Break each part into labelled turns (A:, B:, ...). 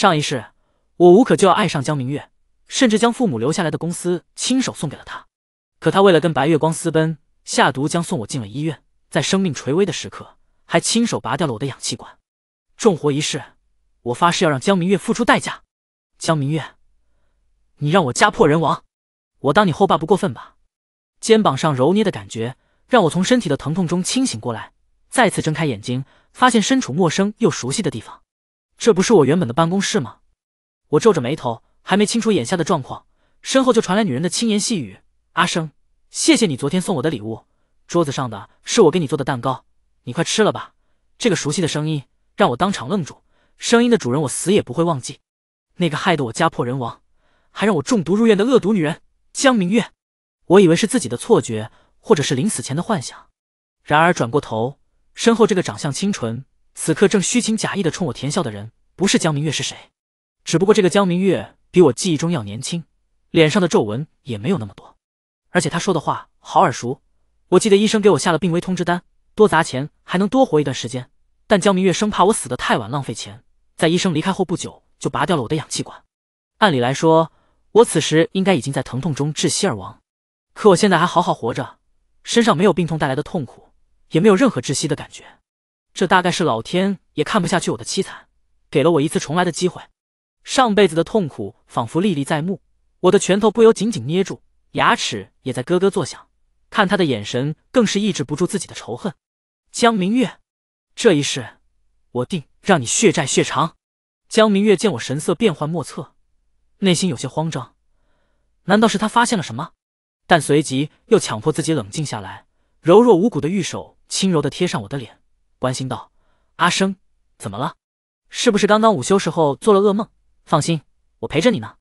A: 上一世，我无可救药爱上江明月，甚至将父母留下来的公司亲手送给了他。可他为了跟白月光私奔，下毒将送我进了医院，在生命垂危的时刻，还亲手拔掉了我的氧气管。重活一世，我发誓要让江明月付出代价。江明月，你让我家破人亡，我当你后爸不过分吧？肩膀上揉捏的感觉让我从身体的疼痛中清醒过来，再次睁开眼睛，发现身处陌生又熟悉的地方。这不是我原本的办公室吗？我皱着眉头，还没清楚眼下的状况，身后就传来女人的轻言细语：“阿生，谢谢你昨天送我的礼物，桌子上的是我给你做的蛋糕，你快吃了吧。”这个熟悉的声音让我当场愣住，声音的主人我死也不会忘记，那个害得我家破人亡，还让我中毒入院的恶毒女人江明月。我以为是自己的错觉，或者是临死前的幻想，然而转过头，身后这个长相清纯。此刻正虚情假意的冲我甜笑的人，不是江明月是谁？只不过这个江明月比我记忆中要年轻，脸上的皱纹也没有那么多，而且他说的话好耳熟。我记得医生给我下了病危通知单，多砸钱还能多活一段时间，但江明月生怕我死得太晚浪费钱，在医生离开后不久就拔掉了我的氧气管。按理来说，我此时应该已经在疼痛中窒息而亡，可我现在还好好活着，身上没有病痛带来的痛苦，也没有任何窒息的感觉。这大概是老天也看不下去我的凄惨，给了我一次重来的机会。上辈子的痛苦仿佛历历在目，我的拳头不由紧紧捏住，牙齿也在咯咯作响。看他的眼神更是抑制不住自己的仇恨。江明月，这一世我定让你血债血偿。江明月见我神色变幻莫测，内心有些慌张，难道是他发现了什么？但随即又强迫自己冷静下来，柔弱无骨的玉手轻柔地贴上我的脸。关心道：“阿生，怎么了？是不是刚刚午休时候做了噩梦？放心，我陪着你呢。”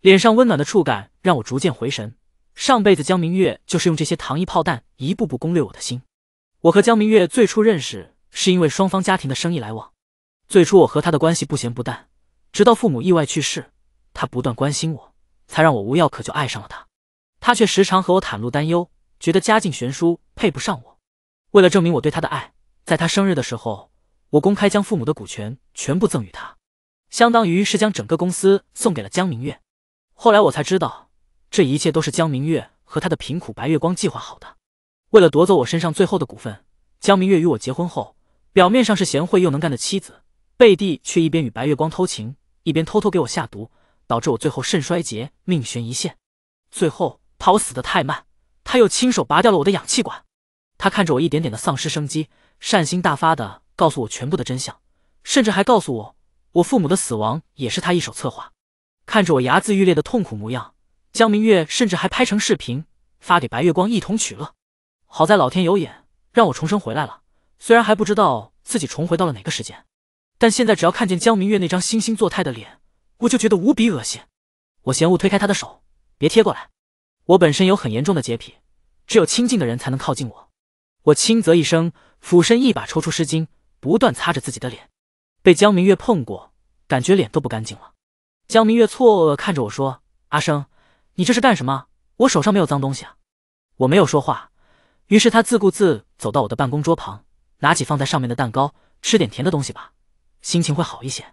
A: 脸上温暖的触感让我逐渐回神。上辈子江明月就是用这些糖衣炮弹一步步攻略我的心。我和江明月最初认识是因为双方家庭的生意来往。最初我和他的关系不咸不淡，直到父母意外去世，他不断关心我，才让我无药可救爱上了他。他却时常和我袒露担忧，觉得家境悬殊配不上我。为了证明我对他的爱。在他生日的时候，我公开将父母的股权全部赠予他，相当于是将整个公司送给了江明月。后来我才知道，这一切都是江明月和他的贫苦白月光计划好的。为了夺走我身上最后的股份，江明月与我结婚后，表面上是贤惠又能干的妻子，背地却一边与白月光偷情，一边偷偷给我下毒，导致我最后肾衰竭，命悬一线。最后怕我死得太慢，他又亲手拔掉了我的氧气管。他看着我一点点的丧失生机。善心大发的告诉我全部的真相，甚至还告诉我我父母的死亡也是他一手策划。看着我睚眦欲裂的痛苦模样，江明月甚至还拍成视频发给白月光一同取乐。好在老天有眼，让我重生回来了。虽然还不知道自己重回到了哪个时间，但现在只要看见江明月那张惺惺作态的脸，我就觉得无比恶心。我嫌恶推开他的手，别贴过来。我本身有很严重的洁癖，只有亲近的人才能靠近我。我轻则一声。俯身一把抽出湿巾，不断擦着自己的脸，被江明月碰过，感觉脸都不干净了。江明月错愕看着我说：“阿生，你这是干什么？我手上没有脏东西啊。”我没有说话，于是他自顾自走到我的办公桌旁，拿起放在上面的蛋糕，吃点甜的东西吧，心情会好一些。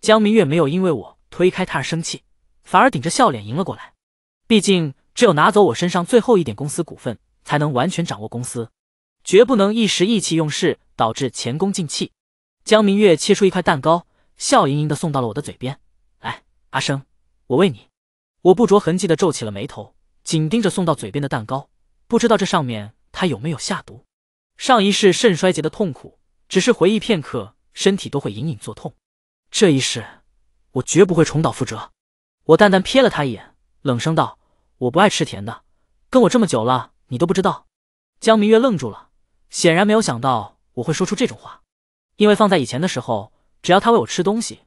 A: 江明月没有因为我推开他而生气，反而顶着笑脸迎了过来。毕竟，只有拿走我身上最后一点公司股份，才能完全掌握公司。绝不能一时意气用事，导致前功尽弃。江明月切出一块蛋糕，笑盈盈的送到了我的嘴边。来，阿生，我喂你。我不着痕迹的皱起了眉头，紧盯着送到嘴边的蛋糕，不知道这上面他有没有下毒。上一世肾衰竭的痛苦，只是回忆片刻，身体都会隐隐作痛。这一世，我绝不会重蹈覆辙。我淡淡瞥了他一眼，冷声道：“我不爱吃甜的，跟我这么久了，你都不知道。”江明月愣住了。显然没有想到我会说出这种话，因为放在以前的时候，只要他喂我吃东西，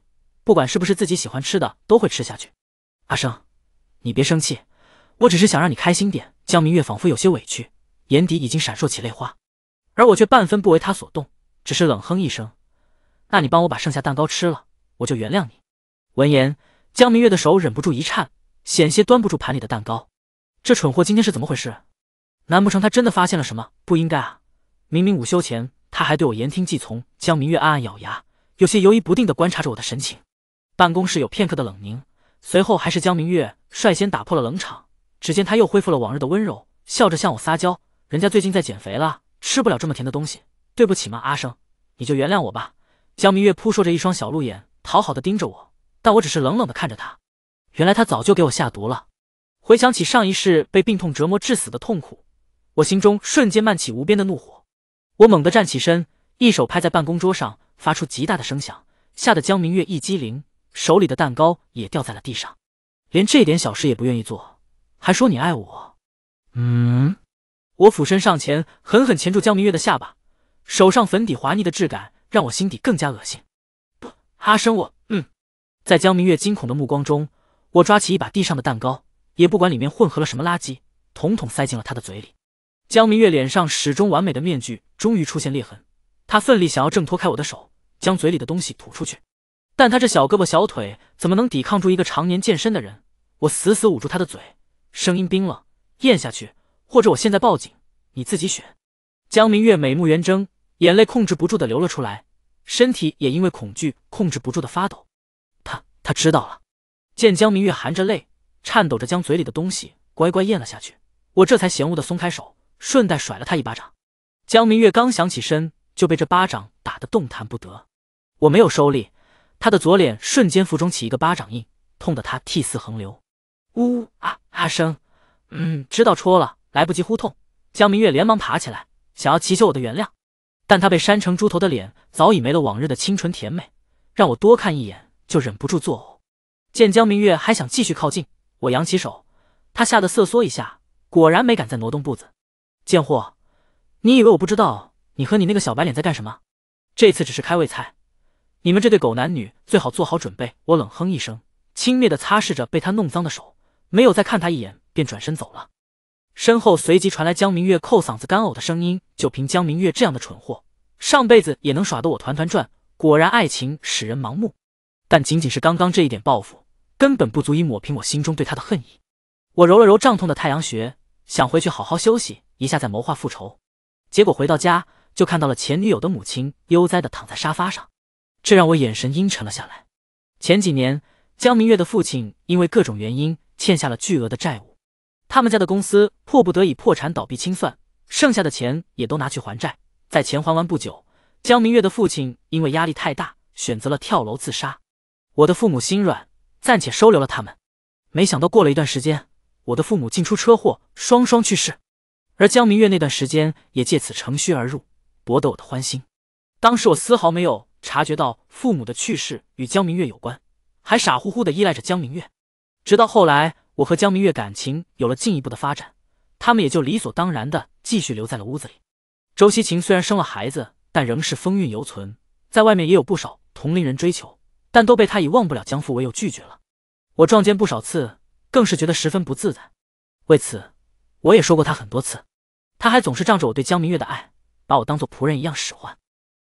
A: 不管是不是自己喜欢吃的，都会吃下去。阿生，你别生气，我只是想让你开心点。江明月仿佛有些委屈，眼底已经闪烁起泪花，而我却半分不为他所动，只是冷哼一声：“那你帮我把剩下蛋糕吃了，我就原谅你。”闻言，江明月的手忍不住一颤，险些端不住盘里的蛋糕。这蠢货今天是怎么回事？难不成他真的发现了什么？不应该啊！明明午休前，他还对我言听计从。江明月暗暗咬牙，有些犹疑不定地观察着我的神情。办公室有片刻的冷凝，随后还是江明月率先打破了冷场。只见他又恢复了往日的温柔，笑着向我撒娇：“人家最近在减肥了，吃不了这么甜的东西。对不起嘛，阿生，你就原谅我吧。”江明月扑朔着一双小鹿眼，讨好的盯着我，但我只是冷冷的看着他。原来他早就给我下毒了。回想起上一世被病痛折磨致死的痛苦，我心中瞬间漫起无边的怒火。我猛地站起身，一手拍在办公桌上，发出极大的声响，吓得江明月一激灵，手里的蛋糕也掉在了地上。连这点小事也不愿意做，还说你爱我？嗯？我俯身上前，狠狠钳住江明月的下巴，手上粉底滑腻的质感让我心底更加恶心。不，阿生，我嗯。在江明月惊恐的目光中，我抓起一把地上的蛋糕，也不管里面混合了什么垃圾，统统塞进了他的嘴里。江明月脸上始终完美的面具终于出现裂痕，她奋力想要挣脱开我的手，将嘴里的东西吐出去，但她这小胳膊小腿怎么能抵抗住一个常年健身的人？我死死捂住她的嘴，声音冰冷：“咽下去，或者我现在报警，你自己选。”江明月美目圆睁，眼泪控制不住的流了出来，身体也因为恐惧控制不住的发抖。他他知道了。见江明月含着泪，颤抖着将嘴里的东西乖乖咽了下去，我这才嫌恶的松开手。顺带甩了他一巴掌，江明月刚想起身，就被这巴掌打得动弹不得。我没有收力，他的左脸瞬间腹中起一个巴掌印，痛得他涕泗横流。呜啊啊生，嗯，知道戳了，来不及呼痛。江明月连忙爬起来，想要祈求我的原谅，但他被扇成猪头的脸早已没了往日的清纯甜美，让我多看一眼就忍不住作呕。见江明月还想继续靠近，我扬起手，他吓得瑟缩一下，果然没敢再挪动步子。贱货，你以为我不知道你和你那个小白脸在干什么？这次只是开胃菜，你们这对狗男女最好做好准备。我冷哼一声，轻蔑的擦拭着被他弄脏的手，没有再看他一眼，便转身走了。身后随即传来江明月扣嗓子干呕的声音。就凭江明月这样的蠢货，上辈子也能耍得我团团转。果然，爱情使人盲目。但仅仅是刚刚这一点报复，根本不足以抹平我心中对他的恨意。我揉了揉胀痛的太阳穴，想回去好好休息。一下在谋划复仇，结果回到家就看到了前女友的母亲悠哉的躺在沙发上，这让我眼神阴沉了下来。前几年，江明月的父亲因为各种原因欠下了巨额的债务，他们家的公司迫不得已破产倒闭清算，剩下的钱也都拿去还债。在钱还完不久，江明月的父亲因为压力太大，选择了跳楼自杀。我的父母心软，暂且收留了他们，没想到过了一段时间，我的父母竟出车祸双双去世。而江明月那段时间也借此乘虚而入，博得我的欢心。当时我丝毫没有察觉到父母的去世与江明月有关，还傻乎乎的依赖着江明月。直到后来我和江明月感情有了进一步的发展，他们也就理所当然的继续留在了屋子里。周西晴虽然生了孩子，但仍是风韵犹存，在外面也有不少同龄人追求，但都被他以忘不了江父为由拒绝了。我撞见不少次，更是觉得十分不自在。为此，我也说过他很多次。他还总是仗着我对江明月的爱，把我当做仆人一样使唤。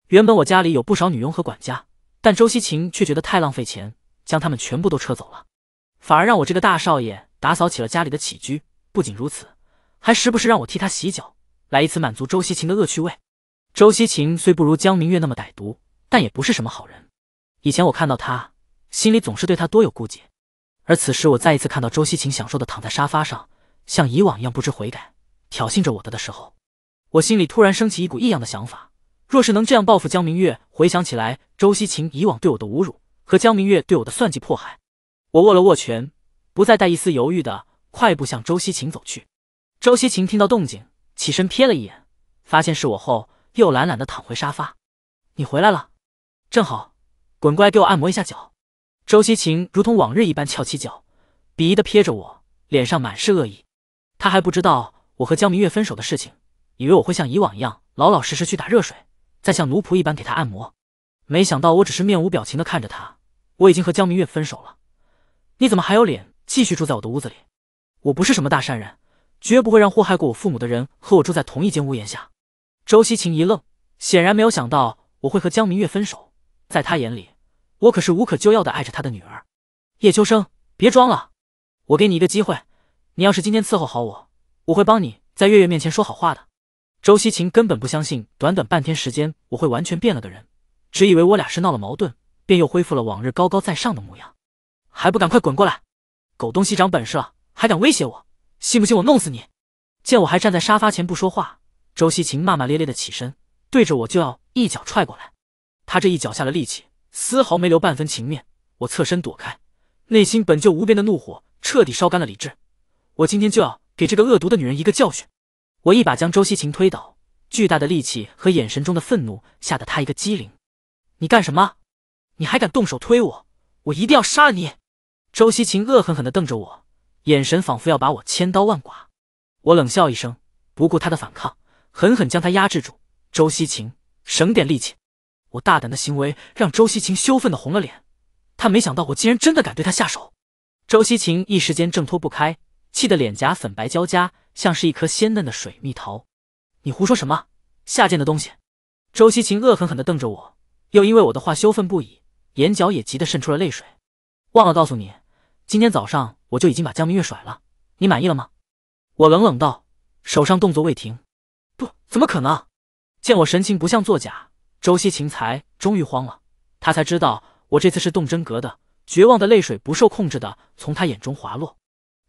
A: 原本我家里有不少女佣和管家，但周西芹却觉得太浪费钱，将他们全部都撤走了，反而让我这个大少爷打扫起了家里的起居。不仅如此，还时不时让我替他洗脚，来一次满足周西芹的恶趣味。周西芹虽不如江明月那么歹毒，但也不是什么好人。以前我看到他，心里总是对他多有顾忌。而此时我再一次看到周西芹享受的躺在沙发上，像以往一样不知悔改。挑衅着我的的时候，我心里突然升起一股异样的想法。若是能这样报复江明月，回想起来周西晴以往对我的侮辱和江明月对我的算计迫害，我握了握拳，不再带一丝犹豫的快步向周西晴走去。周西晴听到动静，起身瞥了一眼，发现是我后，又懒懒的躺回沙发。你回来了，正好，滚过来给我按摩一下脚。周西晴如同往日一般翘起脚，鄙夷的瞥着我，脸上满是恶意。他还不知道。我和江明月分手的事情，以为我会像以往一样老老实实去打热水，再像奴仆一般给她按摩。没想到我只是面无表情的看着她。我已经和江明月分手了，你怎么还有脸继续住在我的屋子里？我不是什么大善人，绝不会让祸害过我父母的人和我住在同一间屋檐下。周希晴一愣，显然没有想到我会和江明月分手。在她眼里，我可是无可救药的爱着她的女儿。叶秋生，别装了，我给你一个机会，你要是今天伺候好我。我会帮你在月月面前说好话的。周西芹根本不相信短短半天时间我会完全变了个人，只以为我俩是闹了矛盾，便又恢复了往日高高在上的模样。还不赶快滚过来！狗东西长本事了，还敢威胁我！信不信我弄死你！见我还站在沙发前不说话，周西芹骂骂咧咧的起身，对着我就要一脚踹过来。他这一脚下了力气，丝毫没留半分情面。我侧身躲开，内心本就无边的怒火彻底烧干了理智。我今天就要。给这个恶毒的女人一个教训！我一把将周西芹推倒，巨大的力气和眼神中的愤怒吓得她一个机灵。你干什么？你还敢动手推我？我一定要杀了你！周西芹恶狠狠的瞪着我，眼神仿佛要把我千刀万剐。我冷笑一声，不顾她的反抗，狠狠将她压制住。周西芹，省点力气！我大胆的行为让周西芹羞愤的红了脸。她没想到我竟然真的敢对她下手。周西芹一时间挣脱不开。气得脸颊粉白交加，像是一颗鲜嫩的水蜜桃。你胡说什么？下贱的东西！周西芹恶狠狠的瞪着我，又因为我的话羞愤不已，眼角也急得渗出了泪水。忘了告诉你，今天早上我就已经把江明月甩了。你满意了吗？我冷冷道，手上动作未停。不，怎么可能？见我神情不像作假，周西芹才终于慌了，他才知道我这次是动真格的，绝望的泪水不受控制的从他眼中滑落。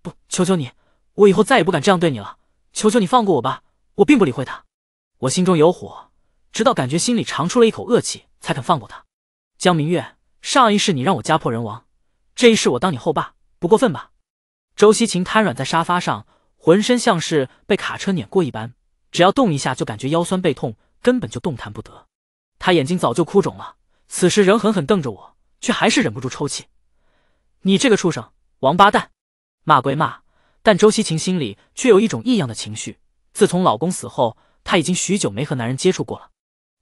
A: 不，求求你，我以后再也不敢这样对你了。求求你放过我吧。我并不理会他，我心中有火，直到感觉心里长出了一口恶气，才肯放过他。江明月，上一世你让我家破人亡，这一世我当你后爸，不过分吧？周西芹瘫软在沙发上，浑身像是被卡车碾过一般，只要动一下就感觉腰酸背痛，根本就动弹不得。他眼睛早就哭肿了，此时仍狠狠瞪着我，却还是忍不住抽泣。你这个畜生，王八蛋！骂归骂，但周希晴心里却有一种异样的情绪。自从老公死后，她已经许久没和男人接触过了。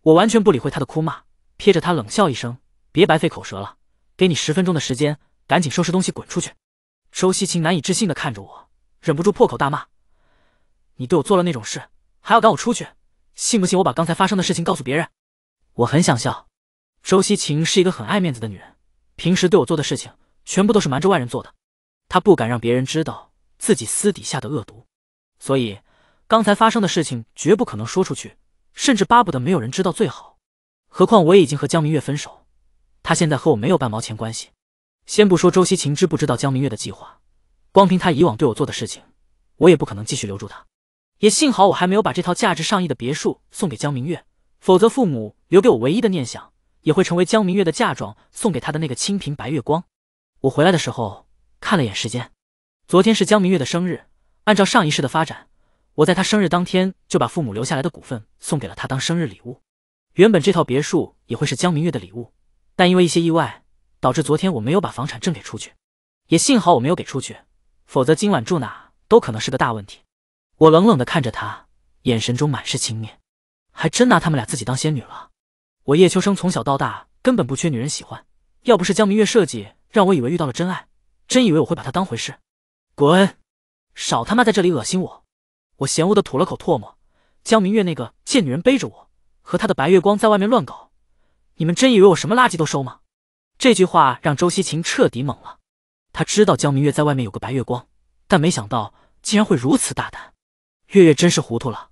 A: 我完全不理会她的哭骂，瞥着她冷笑一声：“别白费口舌了，给你十分钟的时间，赶紧收拾东西滚出去。”周希晴难以置信的看着我，忍不住破口大骂：“你对我做了那种事，还要赶我出去？信不信我把刚才发生的事情告诉别人？”我很想笑。周希晴是一个很爱面子的女人，平时对我做的事情，全部都是瞒着外人做的。他不敢让别人知道自己私底下的恶毒，所以刚才发生的事情绝不可能说出去，甚至巴不得没有人知道最好。何况我也已经和江明月分手，他现在和我没有半毛钱关系。先不说周希晴知不知道江明月的计划，光凭他以往对我做的事情，我也不可能继续留住他。也幸好我还没有把这套价值上亿的别墅送给江明月，否则父母留给我唯一的念想也会成为江明月的嫁妆，送给他的那个清贫白月光。我回来的时候。看了一眼时间，昨天是江明月的生日。按照上一世的发展，我在她生日当天就把父母留下来的股份送给了她当生日礼物。原本这套别墅也会是江明月的礼物，但因为一些意外，导致昨天我没有把房产证给出去。也幸好我没有给出去，否则今晚住哪都可能是个大问题。我冷冷地看着他，眼神中满是轻蔑，还真拿他们俩自己当仙女了。我叶秋生从小到大根本不缺女人喜欢，要不是江明月设计让我以为遇到了真爱。真以为我会把他当回事？滚！少他妈在这里恶心我！我嫌恶的吐了口唾沫。江明月那个贱女人背着我和她的白月光在外面乱搞，你们真以为我什么垃圾都收吗？这句话让周西芹彻底懵了。他知道江明月在外面有个白月光，但没想到竟然会如此大胆。月月真是糊涂了。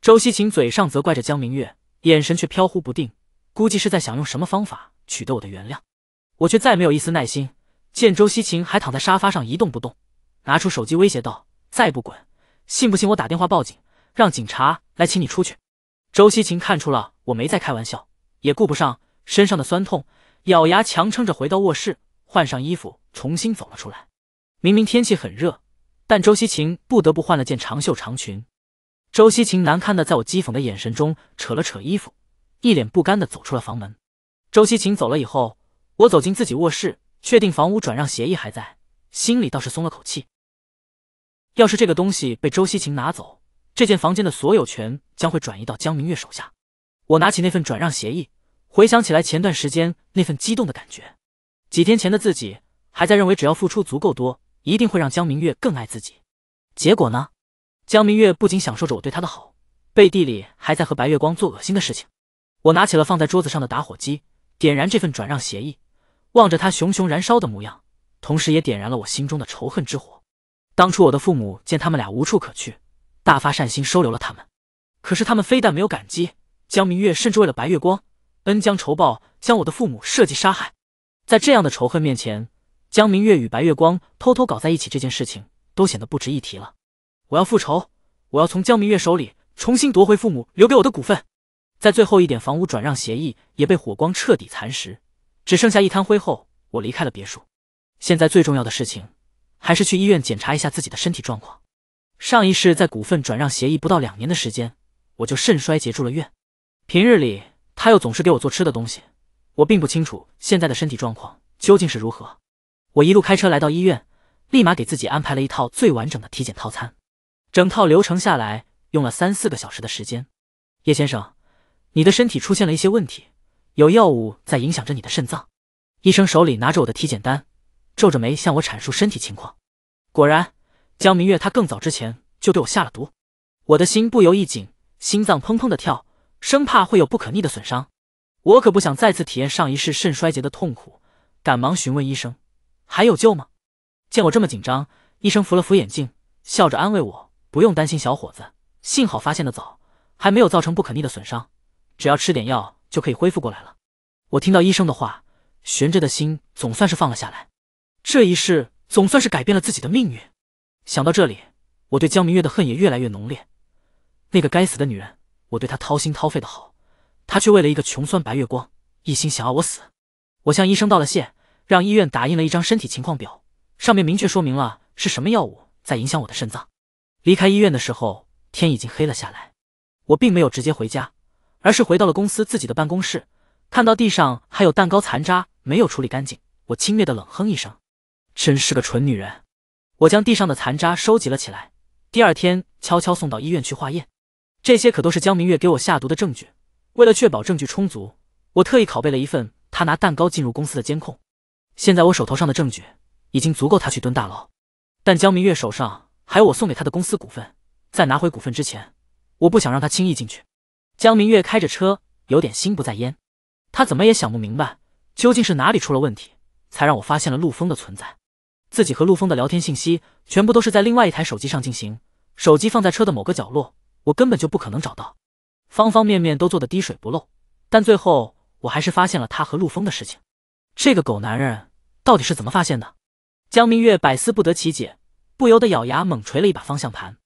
A: 周西芹嘴上责怪着江明月，眼神却飘忽不定，估计是在想用什么方法取得我的原谅。我却再没有一丝耐心。见周西芹还躺在沙发上一动不动，拿出手机威胁道：“再不滚，信不信我打电话报警，让警察来请你出去？”周西芹看出了我没在开玩笑，也顾不上身上的酸痛，咬牙强撑着回到卧室，换上衣服，重新走了出来。明明天气很热，但周西芹不得不换了件长袖长裙。周西芹难堪的在我讥讽的眼神中扯了扯衣服，一脸不甘的走出了房门。周西芹走了以后，我走进自己卧室。确定房屋转让协议还在，心里倒是松了口气。要是这个东西被周西晴拿走，这间房间的所有权将会转移到江明月手下。我拿起那份转让协议，回想起来前段时间那份激动的感觉。几天前的自己还在认为只要付出足够多，一定会让江明月更爱自己。结果呢？江明月不仅享受着我对她的好，背地里还在和白月光做恶心的事情。我拿起了放在桌子上的打火机，点燃这份转让协议。望着他熊熊燃烧的模样，同时也点燃了我心中的仇恨之火。当初我的父母见他们俩无处可去，大发善心收留了他们。可是他们非但没有感激，江明月甚至为了白月光，恩将仇报，将我的父母设计杀害。在这样的仇恨面前，江明月与白月光偷偷搞在一起这件事情都显得不值一提了。我要复仇，我要从江明月手里重新夺回父母留给我的股份。在最后一点房屋转让协议也被火光彻底蚕食。只剩下一滩灰后，我离开了别墅。现在最重要的事情，还是去医院检查一下自己的身体状况。上一世在股份转让协议不到两年的时间，我就肾衰竭住了院。平日里他又总是给我做吃的东西，我并不清楚现在的身体状况究竟是如何。我一路开车来到医院，立马给自己安排了一套最完整的体检套餐。整套流程下来用了三四个小时的时间。叶先生，你的身体出现了一些问题。有药物在影响着你的肾脏，医生手里拿着我的体检单，皱着眉向我阐述身体情况。果然，江明月他更早之前就对我下了毒，我的心不由一紧，心脏砰砰的跳，生怕会有不可逆的损伤。我可不想再次体验上一世肾衰竭的痛苦，赶忙询问医生还有救吗？见我这么紧张，医生扶了扶眼镜，笑着安慰我：“不用担心，小伙子，幸好发现的早，还没有造成不可逆的损伤，只要吃点药。”就可以恢复过来了。我听到医生的话，悬着的心总算是放了下来。这一世总算是改变了自己的命运。想到这里，我对江明月的恨也越来越浓烈。那个该死的女人，我对她掏心掏肺的好，她却为了一个穷酸白月光，一心想要我死。我向医生道了谢，让医院打印了一张身体情况表，上面明确说明了是什么药物在影响我的肾脏。离开医院的时候，天已经黑了下来。我并没有直接回家。而是回到了公司自己的办公室，看到地上还有蛋糕残渣没有处理干净，我轻蔑的冷哼一声，真是个蠢女人。我将地上的残渣收集了起来，第二天悄悄送到医院去化验。这些可都是江明月给我下毒的证据。为了确保证据充足，我特意拷贝了一份她拿蛋糕进入公司的监控。现在我手头上的证据已经足够他去蹲大牢，但江明月手上还有我送给他的公司股份，在拿回股份之前，我不想让他轻易进去。江明月开着车，有点心不在焉。他怎么也想不明白，究竟是哪里出了问题，才让我发现了陆峰的存在。自己和陆峰的聊天信息，全部都是在另外一台手机上进行，手机放在车的某个角落，我根本就不可能找到。方方面面都做得滴水不漏，但最后我还是发现了他和陆峰的事情。这个狗男人到底是怎么发现的？江明月百思不得其解，不由得咬牙猛捶了一把方向盘。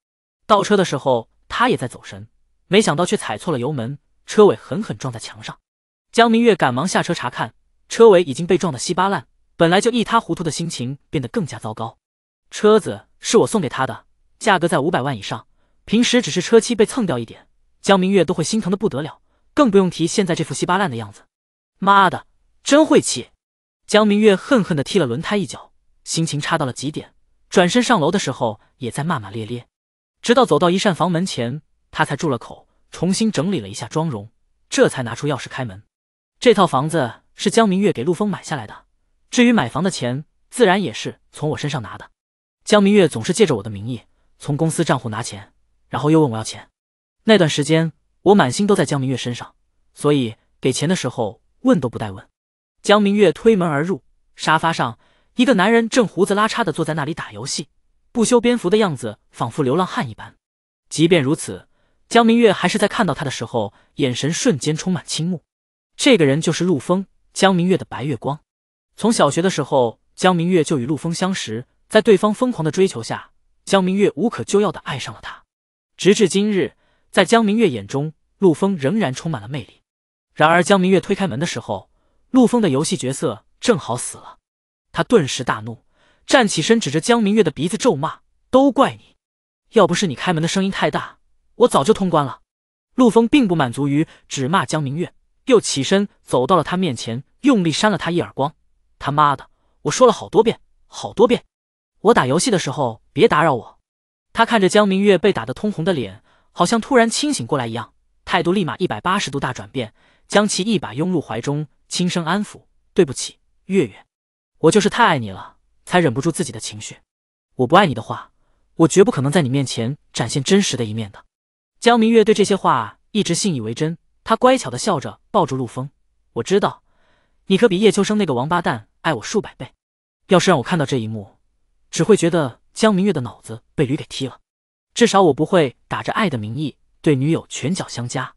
A: 倒车的时候，他也在走神。没想到却踩错了油门，车尾狠狠撞在墙上。江明月赶忙下车查看，车尾已经被撞得稀巴烂。本来就一塌糊涂的心情变得更加糟糕。车子是我送给他的，价格在五百万以上。平时只是车漆被蹭掉一点，江明月都会心疼的不得了，更不用提现在这副稀巴烂的样子。妈的，真晦气！江明月恨恨地踢了轮胎一脚，心情差到了极点。转身上楼的时候也在骂骂咧咧，直到走到一扇房门前。他才住了口，重新整理了一下妆容，这才拿出钥匙开门。这套房子是江明月给陆峰买下来的，至于买房的钱，自然也是从我身上拿的。江明月总是借着我的名义从公司账户拿钱，然后又问我要钱。那段时间，我满心都在江明月身上，所以给钱的时候问都不带问。江明月推门而入，沙发上一个男人正胡子拉碴的坐在那里打游戏，不修边幅的样子仿佛流浪汉一般。即便如此。江明月还是在看到他的时候，眼神瞬间充满倾慕。这个人就是陆风，江明月的白月光。从小学的时候，江明月就与陆风相识，在对方疯狂的追求下，江明月无可救药的爱上了他。直至今日，在江明月眼中，陆风仍然充满了魅力。然而，江明月推开门的时候，陆风的游戏角色正好死了，他顿时大怒，站起身指着江明月的鼻子咒骂：“都怪你！要不是你开门的声音太大。”我早就通关了。陆峰并不满足于只骂江明月，又起身走到了他面前，用力扇了他一耳光。他妈的！我说了好多遍，好多遍，我打游戏的时候别打扰我。他看着江明月被打得通红的脸，好像突然清醒过来一样，态度立马一百八十度大转变，将其一把拥入怀中，轻声安抚：“对不起，月月，我就是太爱你了，才忍不住自己的情绪。我不爱你的话，我绝不可能在你面前展现真实的一面的。”江明月对这些话一直信以为真，他乖巧的笑着抱住陆风，我知道，你可比叶秋生那个王八蛋爱我数百倍。要是让我看到这一幕，只会觉得江明月的脑子被驴给踢了。至少我不会打着爱的名义对女友拳脚相加。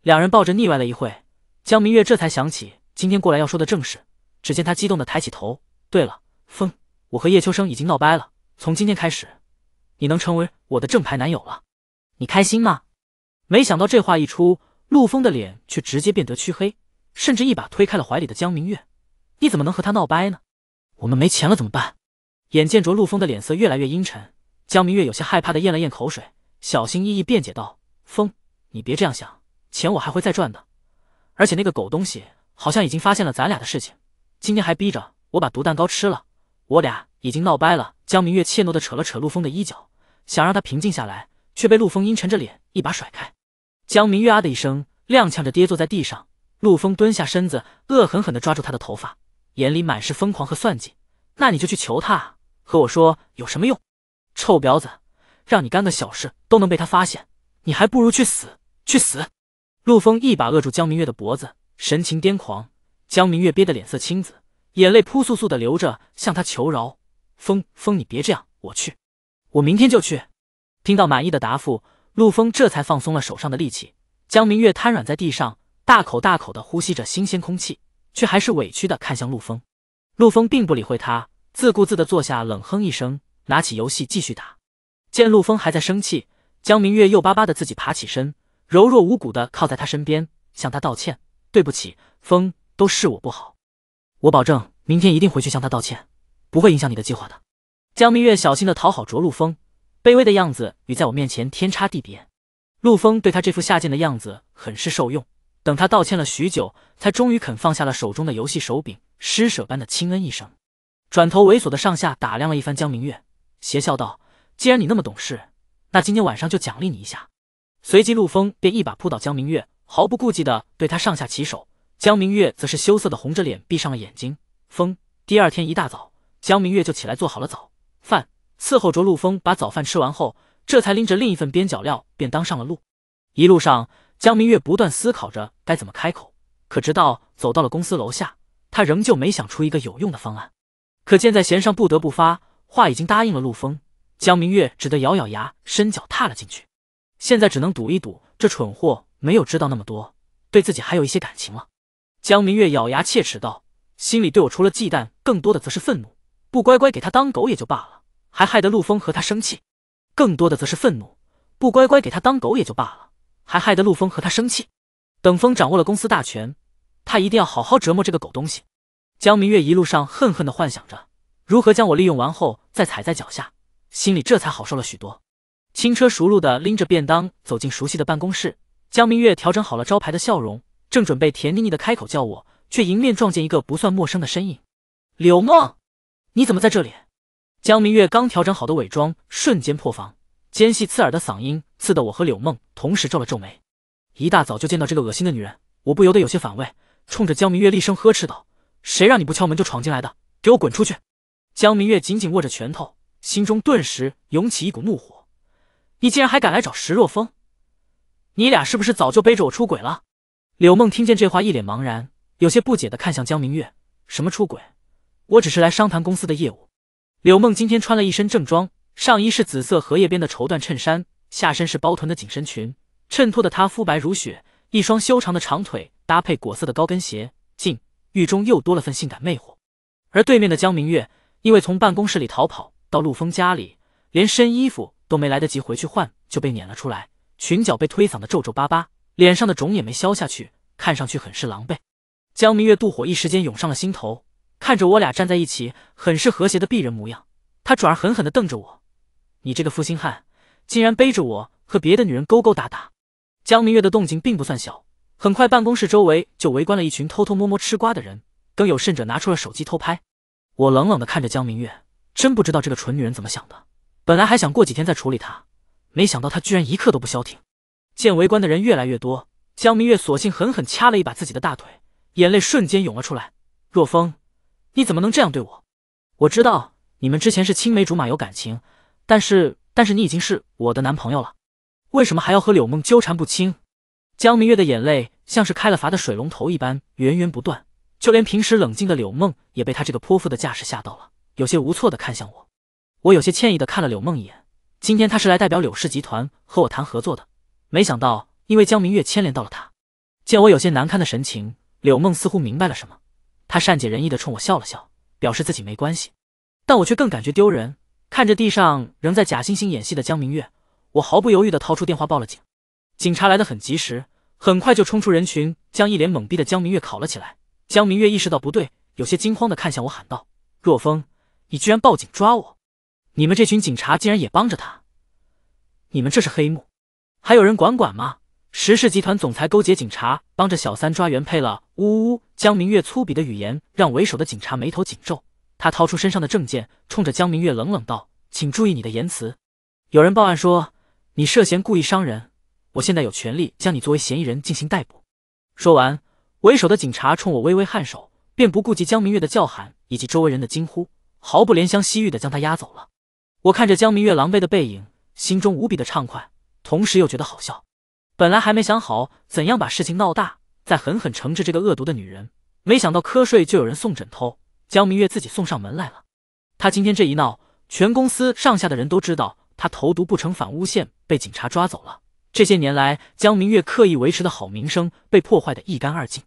A: 两人抱着腻歪了一会，江明月这才想起今天过来要说的正事。只见他激动的抬起头。对了，风，我和叶秋生已经闹掰了。从今天开始，你能成为我的正牌男友了。你开心吗？没想到这话一出，陆峰的脸却直接变得黢黑，甚至一把推开了怀里的江明月。你怎么能和他闹掰呢？我们没钱了怎么办？眼见着陆峰的脸色越来越阴沉，江明月有些害怕的咽了咽口水，小心翼翼辩解道：“峰，你别这样想，钱我还会再赚的。而且那个狗东西好像已经发现了咱俩的事情，今天还逼着我把毒蛋糕吃了。我俩已经闹掰了。”江明月怯懦的扯了扯陆峰的衣角，想让他平静下来，却被陆峰阴沉着脸一把甩开。江明月啊的一声，踉跄着跌坐在地上。陆峰蹲下身子，恶狠狠地抓住他的头发，眼里满是疯狂和算计。那你就去求他，和我说有什么用？臭婊子，让你干个小事都能被他发现，你还不如去死，去死！陆峰一把扼住江明月的脖子，神情癫狂。江明月憋得脸色青紫，眼泪扑簌簌地流着，向他求饶：“峰峰，你别这样，我去，我明天就去。”听到满意的答复。陆枫这才放松了手上的力气，江明月瘫软在地上，大口大口的呼吸着新鲜空气，却还是委屈的看向陆枫。陆枫并不理会他，自顾自的坐下，冷哼一声，拿起游戏继续打。见陆枫还在生气，江明月又巴巴的自己爬起身，柔弱无骨的靠在他身边，向他道歉：“对不起，风，都是我不好，我保证明天一定回去向他道歉，不会影响你的计划的。”江明月小心的讨好着陆枫。卑微的样子与在我面前天差地别，陆峰对他这副下贱的样子很是受用。等他道歉了许久，才终于肯放下了手中的游戏手柄，施舍般的轻恩一声，转头猥琐的上下打量了一番江明月，邪笑道：“既然你那么懂事，那今天晚上就奖励你一下。”随即陆峰便一把扑倒江明月，毫不顾忌的对他上下其手。江明月则是羞涩的红着脸闭上了眼睛。风第二天一大早，江明月就起来做好了早饭。伺候着陆风把早饭吃完后，这才拎着另一份边角料便当上了路。一路上，江明月不断思考着该怎么开口，可直到走到了公司楼下，他仍旧没想出一个有用的方案。可箭在弦上，不得不发，话已经答应了陆峰，江明月只得咬咬牙，伸脚踏了进去。现在只能赌一赌，这蠢货没有知道那么多，对自己还有一些感情了。江明月咬牙切齿道：“心里对我除了忌惮，更多的则是愤怒。不乖乖给他当狗也就罢了。”还害得陆峰和他生气，更多的则是愤怒。不乖乖给他当狗也就罢了，还害得陆峰和他生气。等风掌握了公司大权，他一定要好好折磨这个狗东西。江明月一路上恨恨地幻想着如何将我利用完后再踩在脚下，心里这才好受了许多。轻车熟路地拎着便当走进熟悉的办公室，江明月调整好了招牌的笑容，正准备甜腻腻的开口叫我，却迎面撞见一个不算陌生的身影。柳梦，你怎么在这里？江明月刚调整好的伪装瞬间破防，尖细刺耳的嗓音刺得我和柳梦同时皱了皱眉。一大早就见到这个恶心的女人，我不由得有些反胃，冲着江明月厉声呵斥道：“谁让你不敲门就闯进来的？给我滚出去！”江明月紧紧握着拳头，心中顿时涌起一股怒火：“你竟然还敢来找石若风？你俩是不是早就背着我出轨了？”柳梦听见这话，一脸茫然，有些不解的看向江明月：“什么出轨？我只是来商谈公司的业务。”柳梦今天穿了一身正装，上衣是紫色荷叶边的绸缎衬衫，下身是包臀的紧身裙，衬托的她肤白如雪，一双修长的长腿搭配果色的高跟鞋，进狱中又多了份性感魅惑。而对面的江明月，因为从办公室里逃跑到陆枫家里，连身衣服都没来得及回去换，就被撵了出来，裙角被推搡的皱皱巴巴，脸上的肿也没消下去，看上去很是狼狈。江明月妒火一时间涌上了心头。看着我俩站在一起，很是和谐的鄙人模样，他转而狠狠的瞪着我：“你这个负心汉，竟然背着我和别的女人勾勾搭搭。”江明月的动静并不算小，很快办公室周围就围观了一群偷偷摸摸吃瓜的人，更有甚者拿出了手机偷拍。我冷冷的看着江明月，真不知道这个蠢女人怎么想的。本来还想过几天再处理她，没想到她居然一刻都不消停。见围观的人越来越多，江明月索性狠狠掐了一把自己的大腿，眼泪瞬间涌了出来。若风。你怎么能这样对我？我知道你们之前是青梅竹马，有感情，但是，但是你已经是我的男朋友了，为什么还要和柳梦纠缠不清？江明月的眼泪像是开了阀的水龙头一般源源不断，就连平时冷静的柳梦也被他这个泼妇的架势吓到了，有些无措的看向我。我有些歉意的看了柳梦一眼，今天他是来代表柳氏集团和我谈合作的，没想到因为江明月牵连到了他。见我有些难堪的神情，柳梦似乎明白了什么。他善解人意地冲我笑了笑，表示自己没关系，但我却更感觉丢人。看着地上仍在假惺惺演戏的江明月，我毫不犹豫地掏出电话报了警。警察来的很及时，很快就冲出人群，将一脸懵逼的江明月铐了起来。江明月意识到不对，有些惊慌地看向我，喊道：“若风，你居然报警抓我！你们这群警察竟然也帮着他！你们这是黑幕！还有人管管吗？”石氏集团总裁勾结警察，帮着小三抓原配了。呜呜！江明月粗鄙的语言让为首的警察眉头紧皱。他掏出身上的证件，冲着江明月冷冷道：“请注意你的言辞。有人报案说你涉嫌故意伤人，我现在有权利将你作为嫌疑人进行逮捕。”说完，为首的警察冲我微微颔首，便不顾及江明月的叫喊以及周围人的惊呼，毫不怜香惜玉的将他押走了。我看着江明月狼狈的背影，心中无比的畅快，同时又觉得好笑。本来还没想好怎样把事情闹大，再狠狠惩治这个恶毒的女人，没想到瞌睡就有人送枕头，江明月自己送上门来了。她今天这一闹，全公司上下的人都知道她投毒不成反诬陷，被警察抓走了。这些年来，江明月刻意维持的好名声被破坏的一干二净。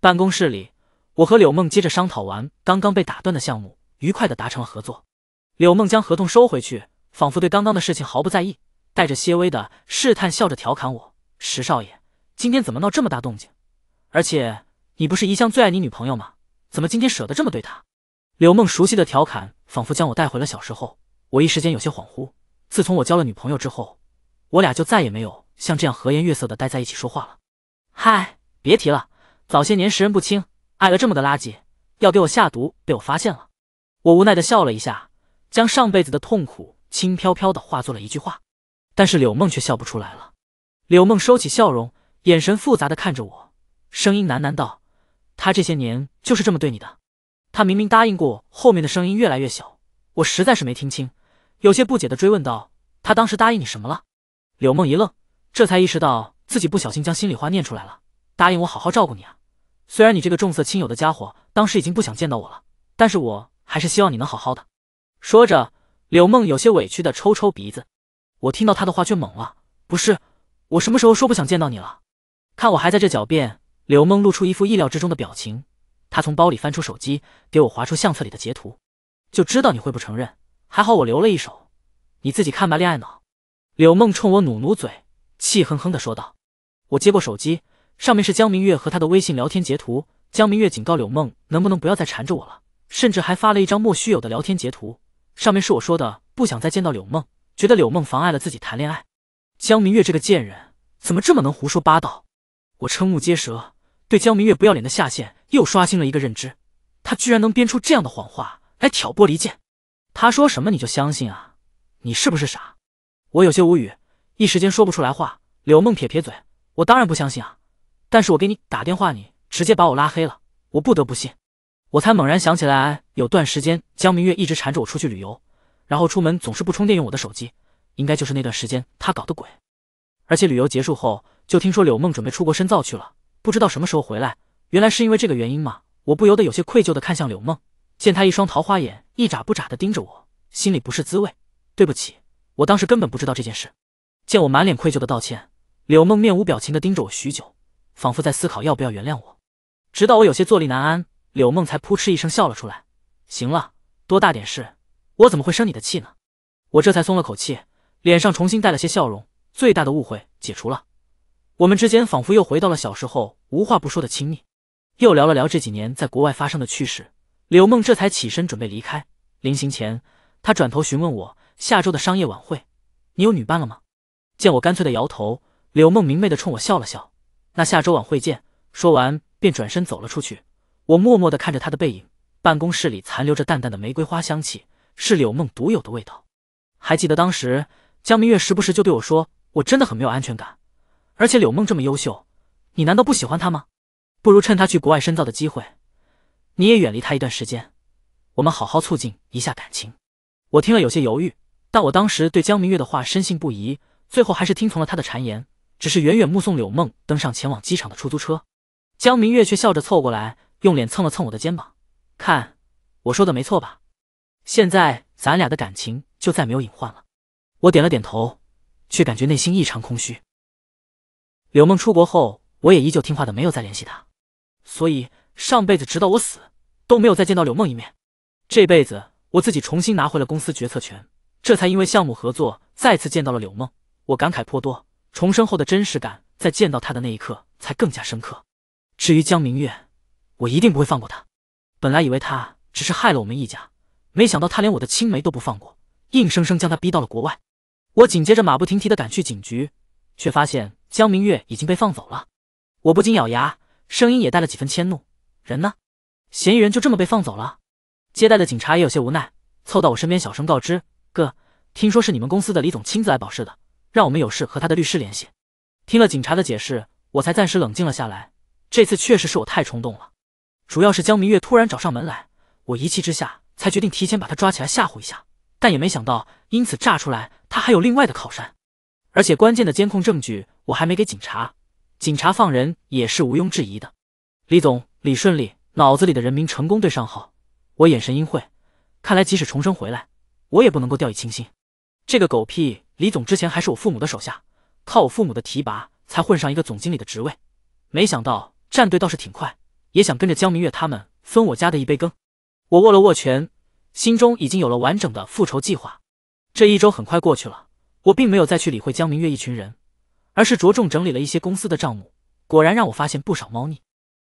A: 办公室里，我和柳梦接着商讨完刚刚被打断的项目，愉快地达成了合作。柳梦将合同收回去，仿佛对刚刚的事情毫不在意，带着些微的试探笑着调侃我。石少爷，今天怎么闹这么大动静？而且你不是一向最爱你女朋友吗？怎么今天舍得这么对她？柳梦熟悉的调侃，仿佛将我带回了小时候。我一时间有些恍惚。自从我交了女朋友之后，我俩就再也没有像这样和颜悦色的待在一起说话了。嗨，别提了，早些年识人不清，爱了这么个垃圾，要给我下毒，被我发现了。我无奈的笑了一下，将上辈子的痛苦轻飘飘的化作了一句话。但是柳梦却笑不出来了。柳梦收起笑容，眼神复杂的看着我，声音喃喃道：“他这些年就是这么对你的。”他明明答应过。后面的声音越来越小，我实在是没听清，有些不解的追问道：“他当时答应你什么了？”柳梦一愣，这才意识到自己不小心将心里话念出来了：“答应我好好照顾你啊！虽然你这个重色轻友的家伙当时已经不想见到我了，但是我还是希望你能好好的。”说着，柳梦有些委屈的抽抽鼻子。我听到他的话却懵了：“不是。”我什么时候说不想见到你了？看我还在这狡辩。柳梦露出一副意料之中的表情，她从包里翻出手机，给我划出相册里的截图。就知道你会不承认，还好我留了一手，你自己看吧，恋爱脑。柳梦冲我努努嘴，气哼哼地说道。我接过手机，上面是江明月和他的微信聊天截图。江明月警告柳梦，能不能不要再缠着我了，甚至还发了一张莫须有的聊天截图，上面是我说的不想再见到柳梦，觉得柳梦妨碍了自己谈恋爱。江明月这个贱人怎么这么能胡说八道？我瞠目结舌，对江明月不要脸的下限又刷新了一个认知。他居然能编出这样的谎话来挑拨离间，他说什么你就相信啊？你是不是傻？我有些无语，一时间说不出来话。柳梦撇撇嘴：“我当然不相信啊，但是我给你打电话，你直接把我拉黑了，我不得不信。”我才猛然想起来，有段时间江明月一直缠着我出去旅游，然后出门总是不充电用我的手机。应该就是那段时间他搞的鬼，而且旅游结束后就听说柳梦准备出国深造去了，不知道什么时候回来。原来是因为这个原因嘛？我不由得有些愧疚的看向柳梦，见她一双桃花眼一眨不眨的盯着我，心里不是滋味。对不起，我当时根本不知道这件事。见我满脸愧疚的道歉，柳梦面无表情的盯着我许久，仿佛在思考要不要原谅我。直到我有些坐立难安，柳梦才扑哧一声笑了出来。行了，多大点事，我怎么会生你的气呢？我这才松了口气。脸上重新带了些笑容，最大的误会解除了，我们之间仿佛又回到了小时候无话不说的亲密。又聊了聊这几年在国外发生的趣事，柳梦这才起身准备离开。临行前，她转头询问我：“下周的商业晚会，你有女伴了吗？”见我干脆的摇头，柳梦明媚的冲我笑了笑：“那下周晚会见。”说完便转身走了出去。我默默的看着她的背影，办公室里残留着淡淡的玫瑰花香气，是柳梦独有的味道。还记得当时。江明月时不时就对我说：“我真的很没有安全感，而且柳梦这么优秀，你难道不喜欢她吗？不如趁她去国外深造的机会，你也远离她一段时间，我们好好促进一下感情。”我听了有些犹豫，但我当时对江明月的话深信不疑，最后还是听从了她的谗言，只是远远目送柳梦登上前往机场的出租车。江明月却笑着凑过来，用脸蹭了蹭我的肩膀，看，我说的没错吧？现在咱俩的感情就再没有隐患了。我点了点头，却感觉内心异常空虚。柳梦出国后，我也依旧听话的没有再联系她，所以上辈子直到我死都没有再见到柳梦一面。这辈子我自己重新拿回了公司决策权，这才因为项目合作再次见到了柳梦。我感慨颇多，重生后的真实感在见到她的那一刻才更加深刻。至于江明月，我一定不会放过他。本来以为他只是害了我们一家，没想到他连我的青梅都不放过，硬生生将他逼到了国外。我紧接着马不停蹄地赶去警局，却发现江明月已经被放走了。我不禁咬牙，声音也带了几分迁怒：“人呢？嫌疑人就这么被放走了？”接待的警察也有些无奈，凑到我身边小声告知：“哥，听说是你们公司的李总亲自来保释的，让我们有事和他的律师联系。”听了警察的解释，我才暂时冷静了下来。这次确实是我太冲动了，主要是江明月突然找上门来，我一气之下才决定提前把他抓起来吓唬一下。但也没想到，因此炸出来，他还有另外的靠山，而且关键的监控证据我还没给警察，警察放人也是毋庸置疑的。李总，李顺利脑子里的人名成功对上号，我眼神阴晦，看来即使重生回来，我也不能够掉以轻心。这个狗屁李总之前还是我父母的手下，靠我父母的提拔才混上一个总经理的职位，没想到站队倒是挺快，也想跟着江明月他们分我家的一杯羹。我握了握拳。心中已经有了完整的复仇计划，这一周很快过去了，我并没有再去理会江明月一群人，而是着重整理了一些公司的账目，果然让我发现不少猫腻。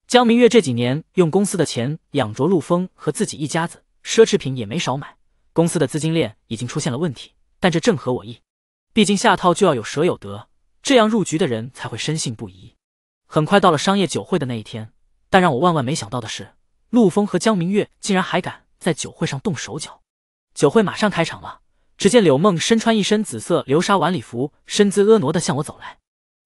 A: 江明月这几年用公司的钱养着陆风和自己一家子，奢侈品也没少买，公司的资金链已经出现了问题，但这正合我意，毕竟下套就要有舍有得，这样入局的人才会深信不疑。很快到了商业酒会的那一天，但让我万万没想到的是，陆风和江明月竟然还敢。在酒会上动手脚，酒会马上开场了。只见柳梦身穿一身紫色流沙晚礼服，身姿婀娜的向我走来。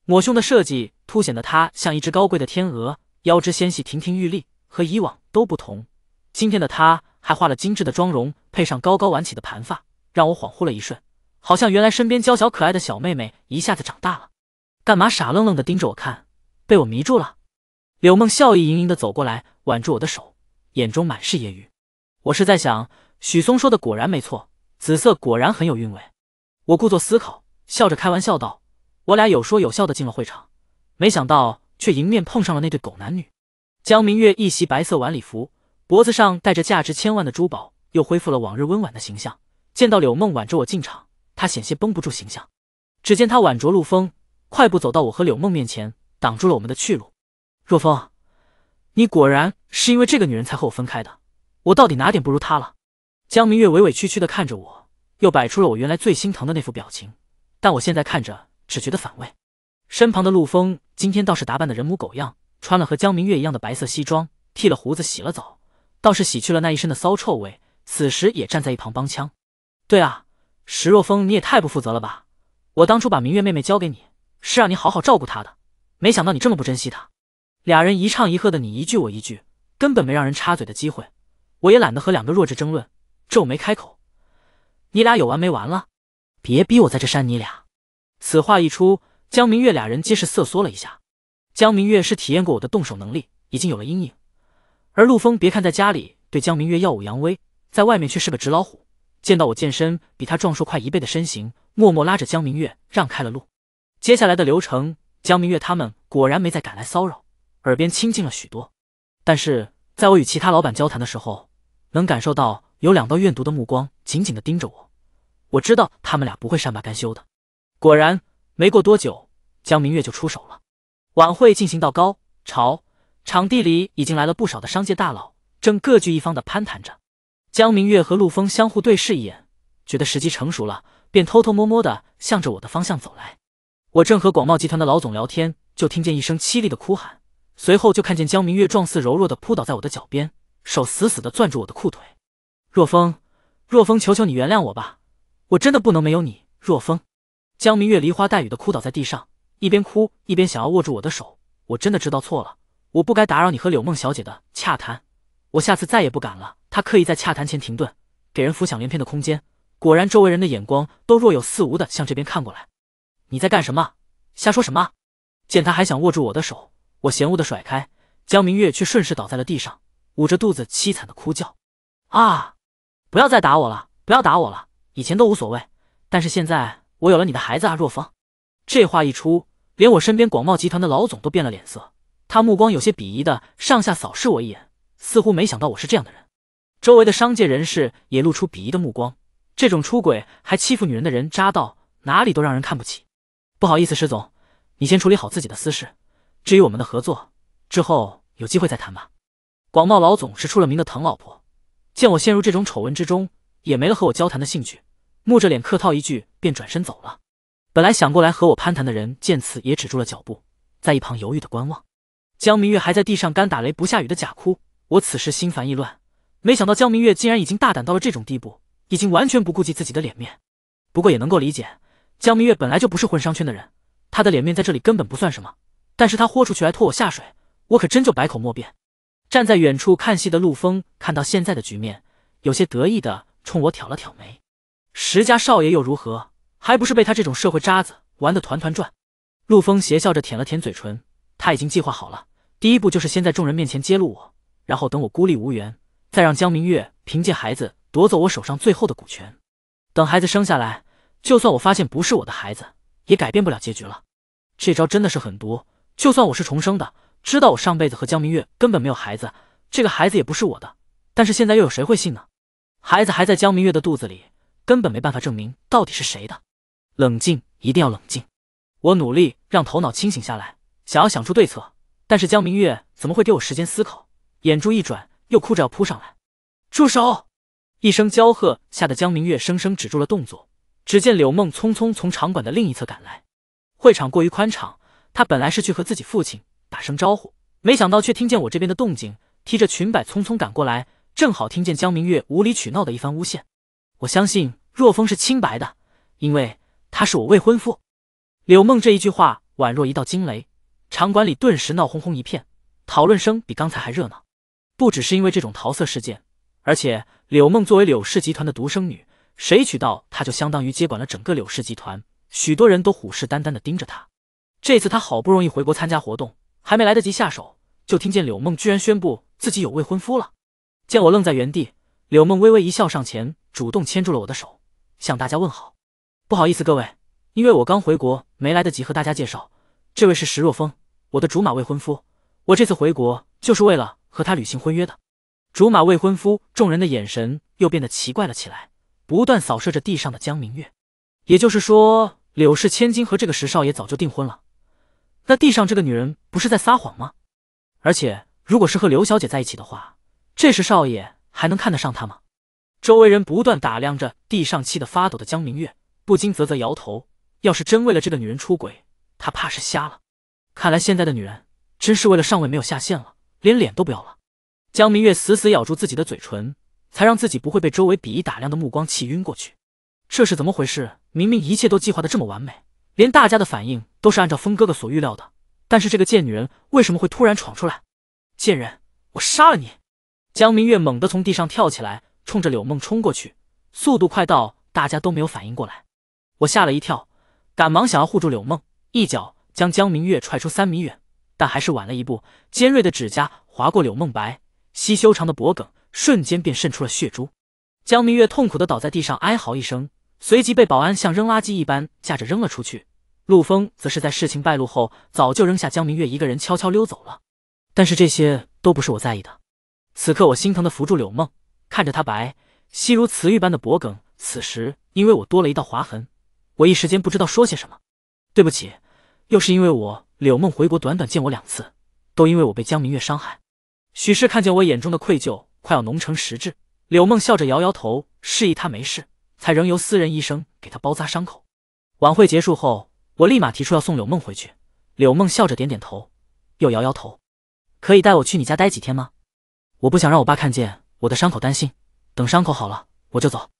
A: 抹胸的设计凸显的她像一只高贵的天鹅，腰肢纤细，亭亭玉立，和以往都不同。今天的她还画了精致的妆容，配上高高挽起的盘发，让我恍惚了一瞬，好像原来身边娇小可爱的小妹妹一下子长大了。干嘛傻愣愣的盯着我看？被我迷住了。柳梦笑意盈盈的走过来，挽住我的手，眼中满是揶揄。我是在想，许嵩说的果然没错，紫色果然很有韵味。我故作思考，笑着开玩笑道：“我俩有说有笑的进了会场，没想到却迎面碰上了那对狗男女。”江明月一袭白色晚礼服，脖子上戴着价值千万的珠宝，又恢复了往日温婉的形象。见到柳梦挽着我进场，她险些绷不住形象。只见她挽着陆风，快步走到我和柳梦面前，挡住了我们的去路。“若风，你果然是因为这个女人才和我分开的。”我到底哪点不如他了？江明月委委屈屈的看着我，又摆出了我原来最心疼的那副表情，但我现在看着只觉得反胃。身旁的陆风今天倒是打扮的人模狗样，穿了和江明月一样的白色西装，剃了胡子，洗了澡，倒是洗去了那一身的骚臭味。此时也站在一旁帮腔：“对啊，石若风，你也太不负责了吧！我当初把明月妹妹交给你，是让你好好照顾她的，没想到你这么不珍惜她。”俩人一唱一和的，你一句我一句，根本没让人插嘴的机会。我也懒得和两个弱智争论，皱眉开口：“你俩有完没完了？别逼我在这扇你俩！”此话一出，江明月俩人皆是瑟缩了一下。江明月是体验过我的动手能力，已经有了阴影。而陆峰别看在家里对江明月耀武扬威，在外面却是个纸老虎。见到我健身比他壮硕快一倍的身形，默默拉着江明月让开了路。接下来的流程，江明月他们果然没再赶来骚扰，耳边清静了许多。但是在我与其他老板交谈的时候，能感受到有两道怨毒的目光紧紧地盯着我，我知道他们俩不会善罢甘休的。果然，没过多久，江明月就出手了。晚会进行到高潮，场地里已经来了不少的商界大佬，正各据一方的攀谈着。江明月和陆峰相互对视一眼，觉得时机成熟了，便偷偷摸摸的向着我的方向走来。我正和广茂集团的老总聊天，就听见一声凄厉的哭喊，随后就看见江明月状似柔弱的扑倒在我的脚边。手死死的攥住我的裤腿，若风，若风，求求你原谅我吧，我真的不能没有你，若风。江明月梨花带雨的哭倒在地上，一边哭一边想要握住我的手，我真的知道错了，我不该打扰你和柳梦小姐的洽谈，我下次再也不敢了。他刻意在洽谈前停顿，给人浮想联翩的空间。果然，周围人的眼光都若有似无的向这边看过来。你在干什么？瞎说什么？见他还想握住我的手，我嫌恶的甩开，江明月却顺势倒在了地上。捂着肚子凄惨的哭叫，啊！不要再打我了，不要打我了！以前都无所谓，但是现在我有了你的孩子啊！若风，这话一出，连我身边广茂集团的老总都变了脸色，他目光有些鄙夷的上下扫视我一眼，似乎没想到我是这样的人。周围的商界人士也露出鄙夷的目光，这种出轨还欺负女人的人渣到哪里都让人看不起。不好意思，石总，你先处理好自己的私事，至于我们的合作，之后有机会再谈吧。广茂老总是出了名的疼老婆，见我陷入这种丑闻之中，也没了和我交谈的兴趣，木着脸客套一句便转身走了。本来想过来和我攀谈的人见此也止住了脚步，在一旁犹豫的观望。江明月还在地上干打雷不下雨的假哭，我此时心烦意乱，没想到江明月竟然已经大胆到了这种地步，已经完全不顾及自己的脸面。不过也能够理解，江明月本来就不是混商圈的人，她的脸面在这里根本不算什么，但是他豁出去来拖我下水，我可真就百口莫辩。站在远处看戏的陆峰看到现在的局面，有些得意的冲我挑了挑眉。石家少爷又如何？还不是被他这种社会渣子玩得团团转。陆峰邪笑着舔了舔嘴唇，他已经计划好了，第一步就是先在众人面前揭露我，然后等我孤立无援，再让江明月凭借孩子夺走我手上最后的股权。等孩子生下来，就算我发现不是我的孩子，也改变不了结局了。这招真的是狠毒，就算我是重生的。知道我上辈子和江明月根本没有孩子，这个孩子也不是我的，但是现在又有谁会信呢？孩子还在江明月的肚子里，根本没办法证明到底是谁的。冷静，一定要冷静！我努力让头脑清醒下来，想要想出对策。但是江明月怎么会给我时间思考？眼珠一转，又哭着要扑上来。住手！一声娇喝，吓得江明月生生止住了动作。只见柳梦匆匆从场馆的另一侧赶来。会场过于宽敞，他本来是去和自己父亲。打声招呼，没想到却听见我这边的动静，提着裙摆匆匆赶过来，正好听见江明月无理取闹的一番诬陷。我相信若风是清白的，因为他是我未婚夫。柳梦这一句话宛若一道惊雷，场馆里顿时闹哄哄一片，讨论声比刚才还热闹。不只是因为这种桃色事件，而且柳梦作为柳氏集团的独生女，谁娶到她就相当于接管了整个柳氏集团，许多人都虎视眈眈地盯着她。这次她好不容易回国参加活动。还没来得及下手，就听见柳梦居然宣布自己有未婚夫了。见我愣在原地，柳梦微微一笑，上前主动牵住了我的手，向大家问好。不好意思各位，因为我刚回国，没来得及和大家介绍，这位是石若风，我的竹马未婚夫。我这次回国就是为了和他履行婚约的。竹马未婚夫，众人的眼神又变得奇怪了起来，不断扫射着地上的江明月。也就是说，柳氏千金和这个石少爷早就订婚了。那地上这个女人不是在撒谎吗？而且如果是和刘小姐在一起的话，这时少爷还能看得上她吗？周围人不断打量着地上气得发抖的江明月，不禁啧啧摇头。要是真为了这个女人出轨，他怕是瞎了。看来现在的女人真是为了上位没有下限了，连脸都不要了。江明月死死咬住自己的嘴唇，才让自己不会被周围鄙夷打量的目光气晕过去。这是怎么回事？明明一切都计划的这么完美。连大家的反应都是按照风哥哥所预料的，但是这个贱女人为什么会突然闯出来？贱人，我杀了你！江明月猛地从地上跳起来，冲着柳梦冲过去，速度快到大家都没有反应过来。我吓了一跳，赶忙想要护住柳梦，一脚将江明月踹出三米远，但还是晚了一步，尖锐的指甲划过柳梦白皙修长的脖颈，瞬间便渗出了血珠。江明月痛苦的倒在地上，哀嚎一声。随即被保安像扔垃圾一般架着扔了出去，陆峰则是在事情败露后，早就扔下江明月一个人悄悄溜走了。但是这些都不是我在意的，此刻我心疼的扶住柳梦，看着她白皙如瓷玉般的脖梗，此时因为我多了一道划痕，我一时间不知道说些什么。对不起，又是因为我柳梦回国短短见我两次，都因为我被江明月伤害。许是看见我眼中的愧疚快要浓成实质，柳梦笑着摇摇头，示意她没事。才仍由私人医生给他包扎伤口。晚会结束后，我立马提出要送柳梦回去。柳梦笑着点点头，又摇摇头：“可以带我去你家待几天吗？我不想让我爸看见我的伤口担心。等伤口好了，我就走。”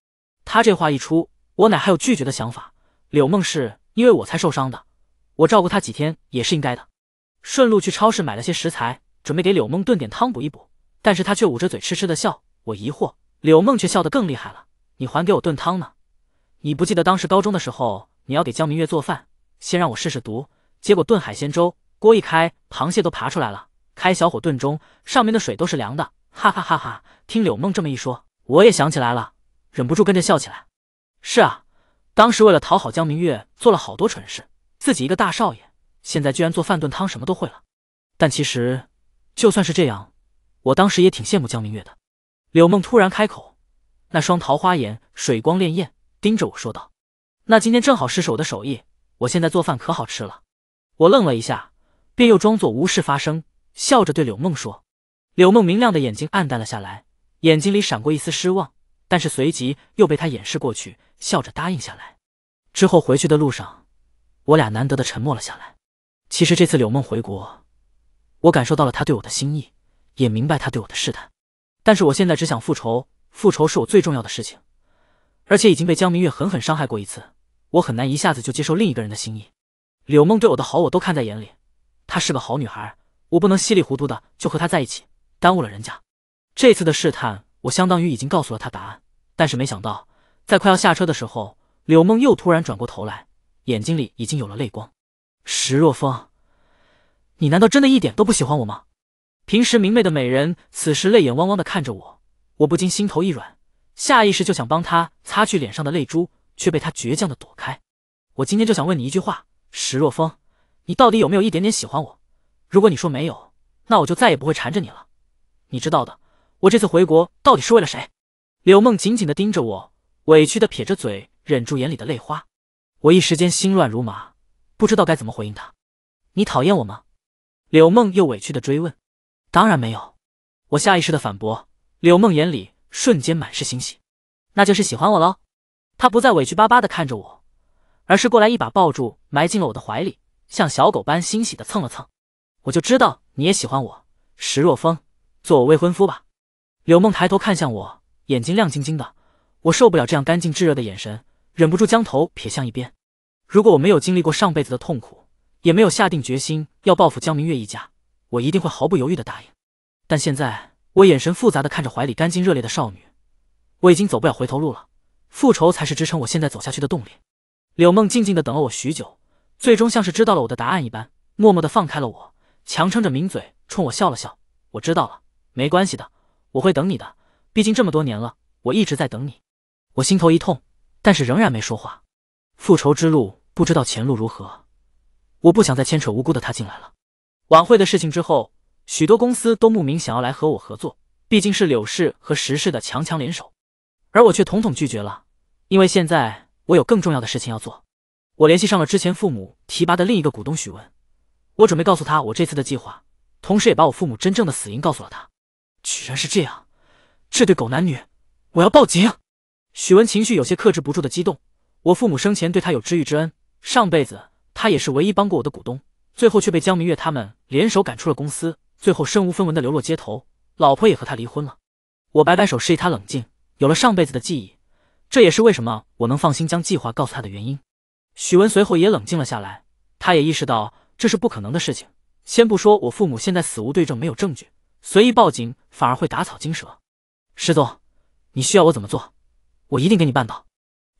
A: 他这话一出，我奶还有拒绝的想法？柳梦是因为我才受伤的，我照顾他几天也是应该的。顺路去超市买了些食材，准备给柳梦炖点汤补一补。但是他却捂着嘴痴痴的笑。我疑惑，柳梦却笑得更厉害了。你还给我炖汤呢？你不记得当时高中的时候，你要给江明月做饭，先让我试试毒，结果炖海鲜粥，锅一开，螃蟹都爬出来了；开小火炖中，上面的水都是凉的，哈哈哈哈！听柳梦这么一说，我也想起来了，忍不住跟着笑起来。是啊，当时为了讨好江明月，做了好多蠢事，自己一个大少爷，现在居然做饭炖汤什么都会了。但其实就算是这样，我当时也挺羡慕江明月的。柳梦突然开口。那双桃花眼水光潋滟，盯着我说道：“那今天正好试试我的手艺，我现在做饭可好吃了。”我愣了一下，便又装作无事发生，笑着对柳梦说：“柳梦明亮的眼睛黯淡了下来，眼睛里闪过一丝失望，但是随即又被他掩饰过去，笑着答应下来。”之后回去的路上，我俩难得的沉默了下来。其实这次柳梦回国，我感受到了他对我的心意，也明白他对我的试探，但是我现在只想复仇。复仇是我最重要的事情，而且已经被江明月狠狠伤害过一次，我很难一下子就接受另一个人的心意。柳梦对我的好我都看在眼里，她是个好女孩，我不能稀里糊涂的就和她在一起，耽误了人家。这次的试探，我相当于已经告诉了她答案，但是没想到，在快要下车的时候，柳梦又突然转过头来，眼睛里已经有了泪光。石若风，你难道真的一点都不喜欢我吗？平时明媚的美人，此时泪眼汪汪的看着我。我不禁心头一软，下意识就想帮他擦去脸上的泪珠，却被他倔强的躲开。我今天就想问你一句话，石若风，你到底有没有一点点喜欢我？如果你说没有，那我就再也不会缠着你了。你知道的，我这次回国到底是为了谁？柳梦紧紧的盯着我，委屈的撇着嘴，忍住眼里的泪花。我一时间心乱如麻，不知道该怎么回应他。你讨厌我吗？柳梦又委屈的追问。当然没有，我下意识的反驳。柳梦眼里瞬间满是欣喜，那就是喜欢我喽！她不再委屈巴巴的看着我，而是过来一把抱住，埋进了我的怀里，像小狗般欣喜的蹭了蹭。我就知道你也喜欢我，石若风，做我未婚夫吧！柳梦抬头看向我，眼睛亮晶晶的。我受不了这样干净炙热的眼神，忍不住将头撇向一边。如果我没有经历过上辈子的痛苦，也没有下定决心要报复江明月一家，我一定会毫不犹豫的答应。但现在……我眼神复杂的看着怀里干净热烈的少女，我已经走不了回头路了，复仇才是支撑我现在走下去的动力。柳梦静静的等了我许久，最终像是知道了我的答案一般，默默的放开了我，强撑着抿嘴冲我笑了笑。我知道了，没关系的，我会等你的，毕竟这么多年了，我一直在等你。我心头一痛，但是仍然没说话。复仇之路不知道前路如何，我不想再牵扯无辜的他进来了。晚会的事情之后。许多公司都慕名想要来和我合作，毕竟是柳氏和石氏的强强联手，而我却统统拒绝了，因为现在我有更重要的事情要做。我联系上了之前父母提拔的另一个股东许文，我准备告诉他我这次的计划，同时也把我父母真正的死因告诉了他。居然是这样，这对狗男女，我要报警！许文情绪有些克制不住的激动。我父母生前对他有知遇之恩，上辈子他也是唯一帮过我的股东，最后却被江明月他们联手赶出了公司。最后身无分文的流落街头，老婆也和他离婚了。我摆摆手示意他冷静，有了上辈子的记忆，这也是为什么我能放心将计划告诉他的原因。许文随后也冷静了下来，他也意识到这是不可能的事情。先不说我父母现在死无对证，没有证据，随意报警反而会打草惊蛇。师座，你需要我怎么做？我一定给你办到。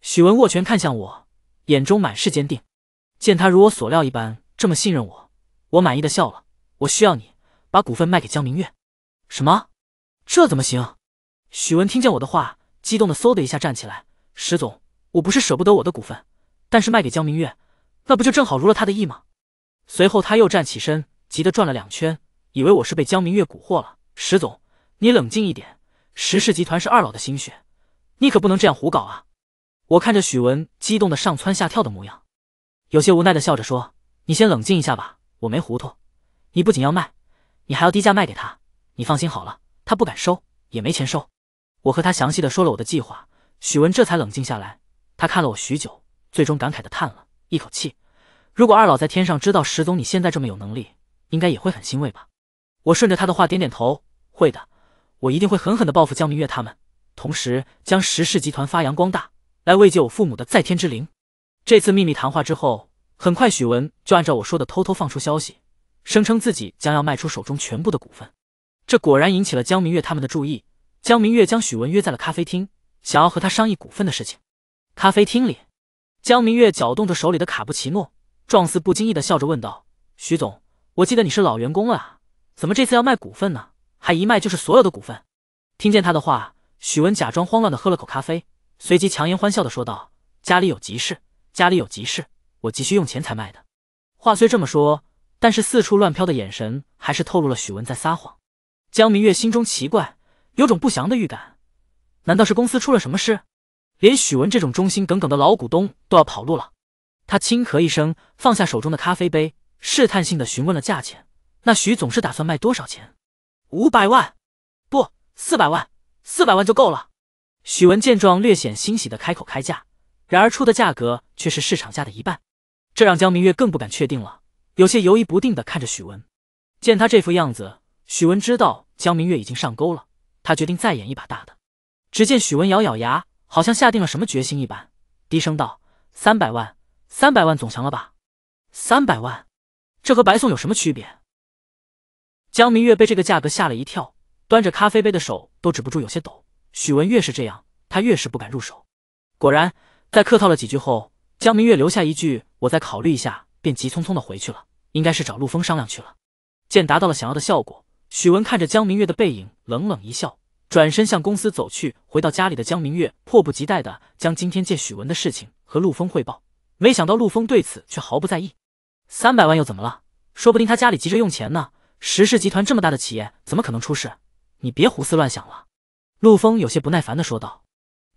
A: 许文握拳看向我，眼中满是坚定。见他如我所料一般这么信任我，我满意的笑了。我需要你。把股份卖给江明月？什么？这怎么行？许文听见我的话，激动的嗖的一下站起来。石总，我不是舍不得我的股份，但是卖给江明月，那不就正好如了他的意吗？随后他又站起身，急得转了两圈，以为我是被江明月蛊惑了。石总，你冷静一点。石氏集团是二老的心血，你可不能这样胡搞啊！我看着许文激动的上蹿下跳的模样，有些无奈的笑着说：“你先冷静一下吧，我没糊涂。你不仅要卖。”你还要低价卖给他，你放心好了，他不敢收，也没钱收。我和他详细的说了我的计划，许文这才冷静下来。他看了我许久，最终感慨的叹了一口气。如果二老在天上知道石总你现在这么有能力，应该也会很欣慰吧？我顺着他的话点点头，会的，我一定会狠狠的报复江明月他们，同时将石氏集团发扬光大，来慰藉我父母的在天之灵。这次秘密谈话之后，很快许文就按照我说的偷偷放出消息。声称自己将要卖出手中全部的股份，这果然引起了江明月他们的注意。江明月将许文约在了咖啡厅，想要和他商议股份的事情。咖啡厅里，江明月搅动着手里的卡布奇诺，状似不经意的笑着问道：“许总，我记得你是老员工了啊，怎么这次要卖股份呢？还一卖就是所有的股份？”听见他的话，许文假装慌乱的喝了口咖啡，随即强颜欢笑的说道：“家里有急事，家里有急事，我急需用钱才卖的。”话虽这么说。但是四处乱飘的眼神还是透露了许文在撒谎。江明月心中奇怪，有种不祥的预感。难道是公司出了什么事，连许文这种忠心耿耿的老股东都要跑路了？他轻咳一声，放下手中的咖啡杯，试探性的询问了价钱：“那许总是打算卖多少钱？”“五百万。”“不，四百万，四百万就够了。”许文见状，略显欣喜的开口开价，然而出的价格却是市场价的一半，这让江明月更不敢确定了。有些犹疑不定的看着许文，见他这副样子，许文知道江明月已经上钩了，他决定再演一把大的。只见许文咬咬牙，好像下定了什么决心一般，低声道：“三百万，三百万总行了吧？三百万，这和白送有什么区别？”江明月被这个价格吓了一跳，端着咖啡杯的手都止不住有些抖。许文越是这样，他越是不敢入手。果然，在客套了几句后，江明月留下一句：“我再考虑一下。”便急匆匆的回去了，应该是找陆峰商量去了。见达到了想要的效果，许文看着江明月的背影，冷冷一笑，转身向公司走去。回到家里的江明月迫不及待的将今天见许文的事情和陆峰汇报，没想到陆峰对此却毫不在意。三百万又怎么了？说不定他家里急着用钱呢。石氏集团这么大的企业，怎么可能出事？你别胡思乱想了。陆峰有些不耐烦的说道。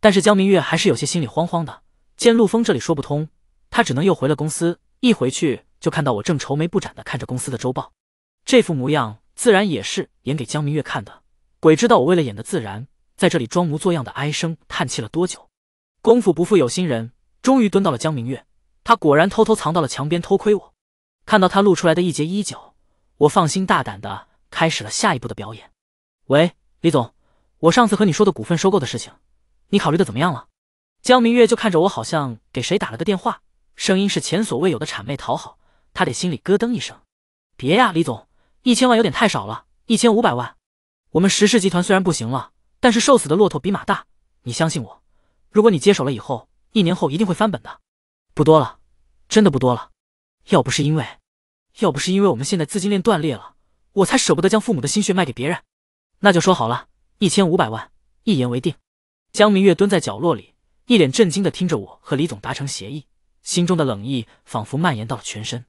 A: 但是江明月还是有些心里慌慌的。见陆峰这里说不通，他只能又回了公司。一回去就看到我正愁眉不展的看着公司的周报，这副模样自然也是演给江明月看的。鬼知道我为了演的自然，在这里装模作样的唉声叹气了多久。功夫不负有心人，终于蹲到了江明月，他果然偷偷藏到了墙边偷窥我。看到他露出来的一截衣角，我放心大胆的开始了下一步的表演。喂，李总，我上次和你说的股份收购的事情，你考虑的怎么样了？江明月就看着我，好像给谁打了个电话。声音是前所未有的谄媚讨好，他得心里咯噔一声。别呀，李总，一千万有点太少了，一千五百万。我们石氏集团虽然不行了，但是瘦死的骆驼比马大，你相信我。如果你接手了以后，一年后一定会翻本的。不多了，真的不多了。要不是因为，要不是因为我们现在资金链断裂了，我才舍不得将父母的心血卖给别人。那就说好了，一千五百万，一言为定。江明月蹲在角落里，一脸震惊的听着我和李总达成协议。心中的冷意仿佛蔓延到了全身，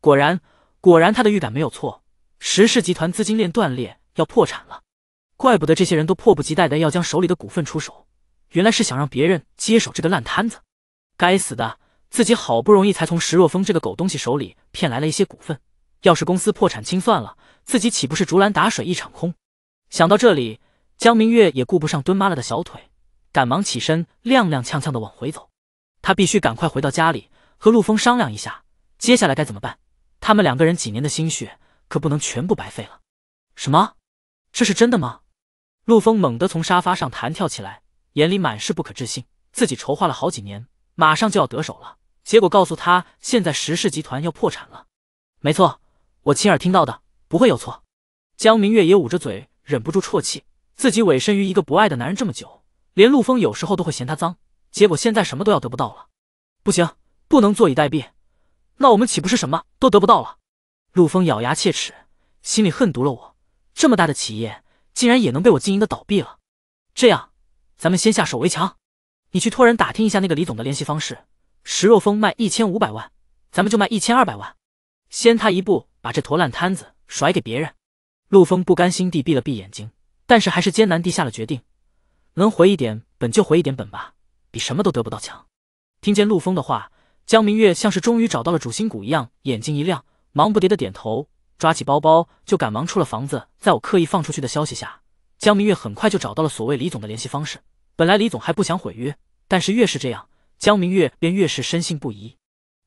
A: 果然，果然，他的预感没有错，石氏集团资金链断裂要破产了，怪不得这些人都迫不及待的要将手里的股份出手，原来是想让别人接手这个烂摊子。该死的，自己好不容易才从石若风这个狗东西手里骗来了一些股份，要是公司破产清算了，自己岂不是竹篮打水一场空？想到这里，江明月也顾不上蹲妈了的小腿，赶忙起身，踉踉跄跄的往回走。他必须赶快回到家里和陆峰商量一下接下来该怎么办。他们两个人几年的心血可不能全部白费了。什么？这是真的吗？陆峰猛地从沙发上弹跳起来，眼里满是不可置信。自己筹划了好几年，马上就要得手了，结果告诉他现在石氏集团要破产了。没错，我亲耳听到的，不会有错。江明月也捂着嘴，忍不住啜泣。自己委身于一个不爱的男人这么久，连陆峰有时候都会嫌他脏。结果现在什么都要得不到了，不行，不能坐以待毙，那我们岂不是什么都得不到了？陆峰咬牙切齿，心里恨毒了我，这么大的企业竟然也能被我经营的倒闭了。这样，咱们先下手为强，你去托人打听一下那个李总的联系方式。石若风卖一千五百万，咱们就卖一千二百万，先他一步把这坨烂摊子甩给别人。陆峰不甘心地闭了闭眼睛，但是还是艰难地下了决定，能回一点本就回一点本吧。比什么都得不到强。听见陆风的话，江明月像是终于找到了主心骨一样，眼睛一亮，忙不迭的点头，抓起包包就赶忙出了房子。在我刻意放出去的消息下，江明月很快就找到了所谓李总的联系方式。本来李总还不想毁约，但是越是这样，江明月便越是深信不疑。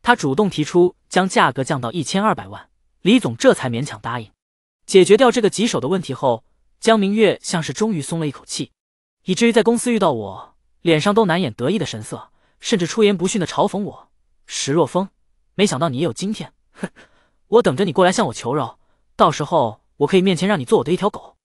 A: 他主动提出将价格降到一千二百万，李总这才勉强答应。解决掉这个棘手的问题后，江明月像是终于松了一口气，以至于在公司遇到我。脸上都难掩得意的神色，甚至出言不逊的嘲讽我：“石若风，没想到你也有今天！哼，我等着你过来向我求饶，到时候我可以面前让你做我的一条狗。”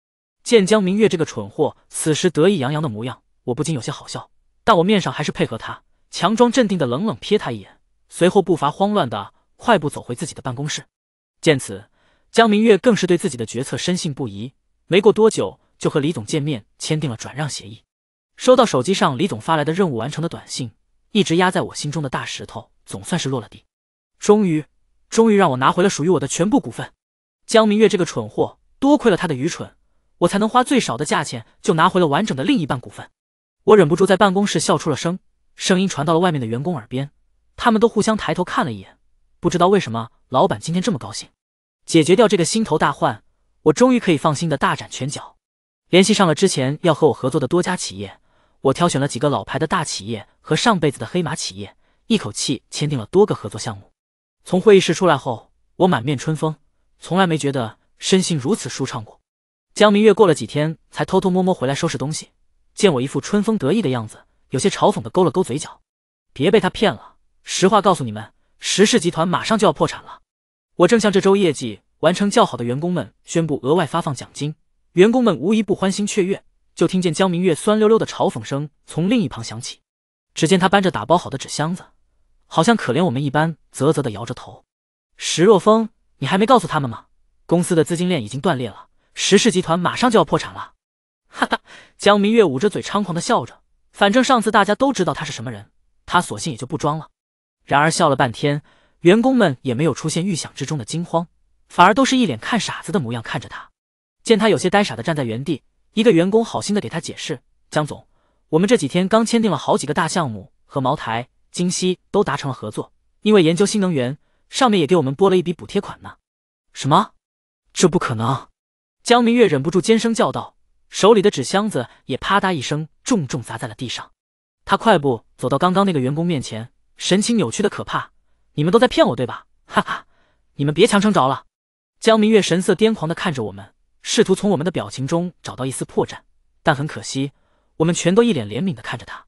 A: 见江明月这个蠢货此时得意洋洋的模样，我不禁有些好笑，但我面上还是配合他，强装镇定的冷冷瞥他一眼，随后步伐慌乱的快步走回自己的办公室。见此，江明月更是对自己的决策深信不疑，没过多久就和李总见面，签订了转让协议。收到手机上李总发来的任务完成的短信，一直压在我心中的大石头总算是落了地，终于，终于让我拿回了属于我的全部股份。江明月这个蠢货，多亏了他的愚蠢，我才能花最少的价钱就拿回了完整的另一半股份。我忍不住在办公室笑出了声，声音传到了外面的员工耳边，他们都互相抬头看了一眼，不知道为什么老板今天这么高兴。解决掉这个心头大患，我终于可以放心的大展拳脚，联系上了之前要和我合作的多家企业。我挑选了几个老牌的大企业和上辈子的黑马企业，一口气签订了多个合作项目。从会议室出来后，我满面春风，从来没觉得身心如此舒畅过。江明月过了几天才偷偷摸摸回来收拾东西，见我一副春风得意的样子，有些嘲讽的勾了勾嘴角。别被他骗了，实话告诉你们，石氏集团马上就要破产了。我正向这周业绩完成较好的员工们宣布额外发放奖金，员工们无一不欢欣雀跃。就听见江明月酸溜溜的嘲讽声从另一旁响起。只见他搬着打包好的纸箱子，好像可怜我们一般，啧啧的摇着头。石若风，你还没告诉他们吗？公司的资金链已经断裂了，石氏集团马上就要破产了。哈哈！江明月捂着嘴猖狂的笑着。反正上次大家都知道他是什么人，他索性也就不装了。然而笑了半天，员工们也没有出现预想之中的惊慌，反而都是一脸看傻子的模样看着他。见他有些呆傻的站在原地。一个员工好心的给他解释：“江总，我们这几天刚签订了好几个大项目，和茅台、金溪都达成了合作，因为研究新能源，上面也给我们拨了一笔补贴款呢。”“什么？这不可能！”江明月忍不住尖声叫道，手里的纸箱子也啪嗒一声重重砸在了地上。他快步走到刚刚那个员工面前，神情扭曲的可怕：“你们都在骗我对吧？哈哈，你们别强撑着了！”江明月神色癫狂的看着我们。试图从我们的表情中找到一丝破绽，但很可惜，我们全都一脸怜悯的看着他。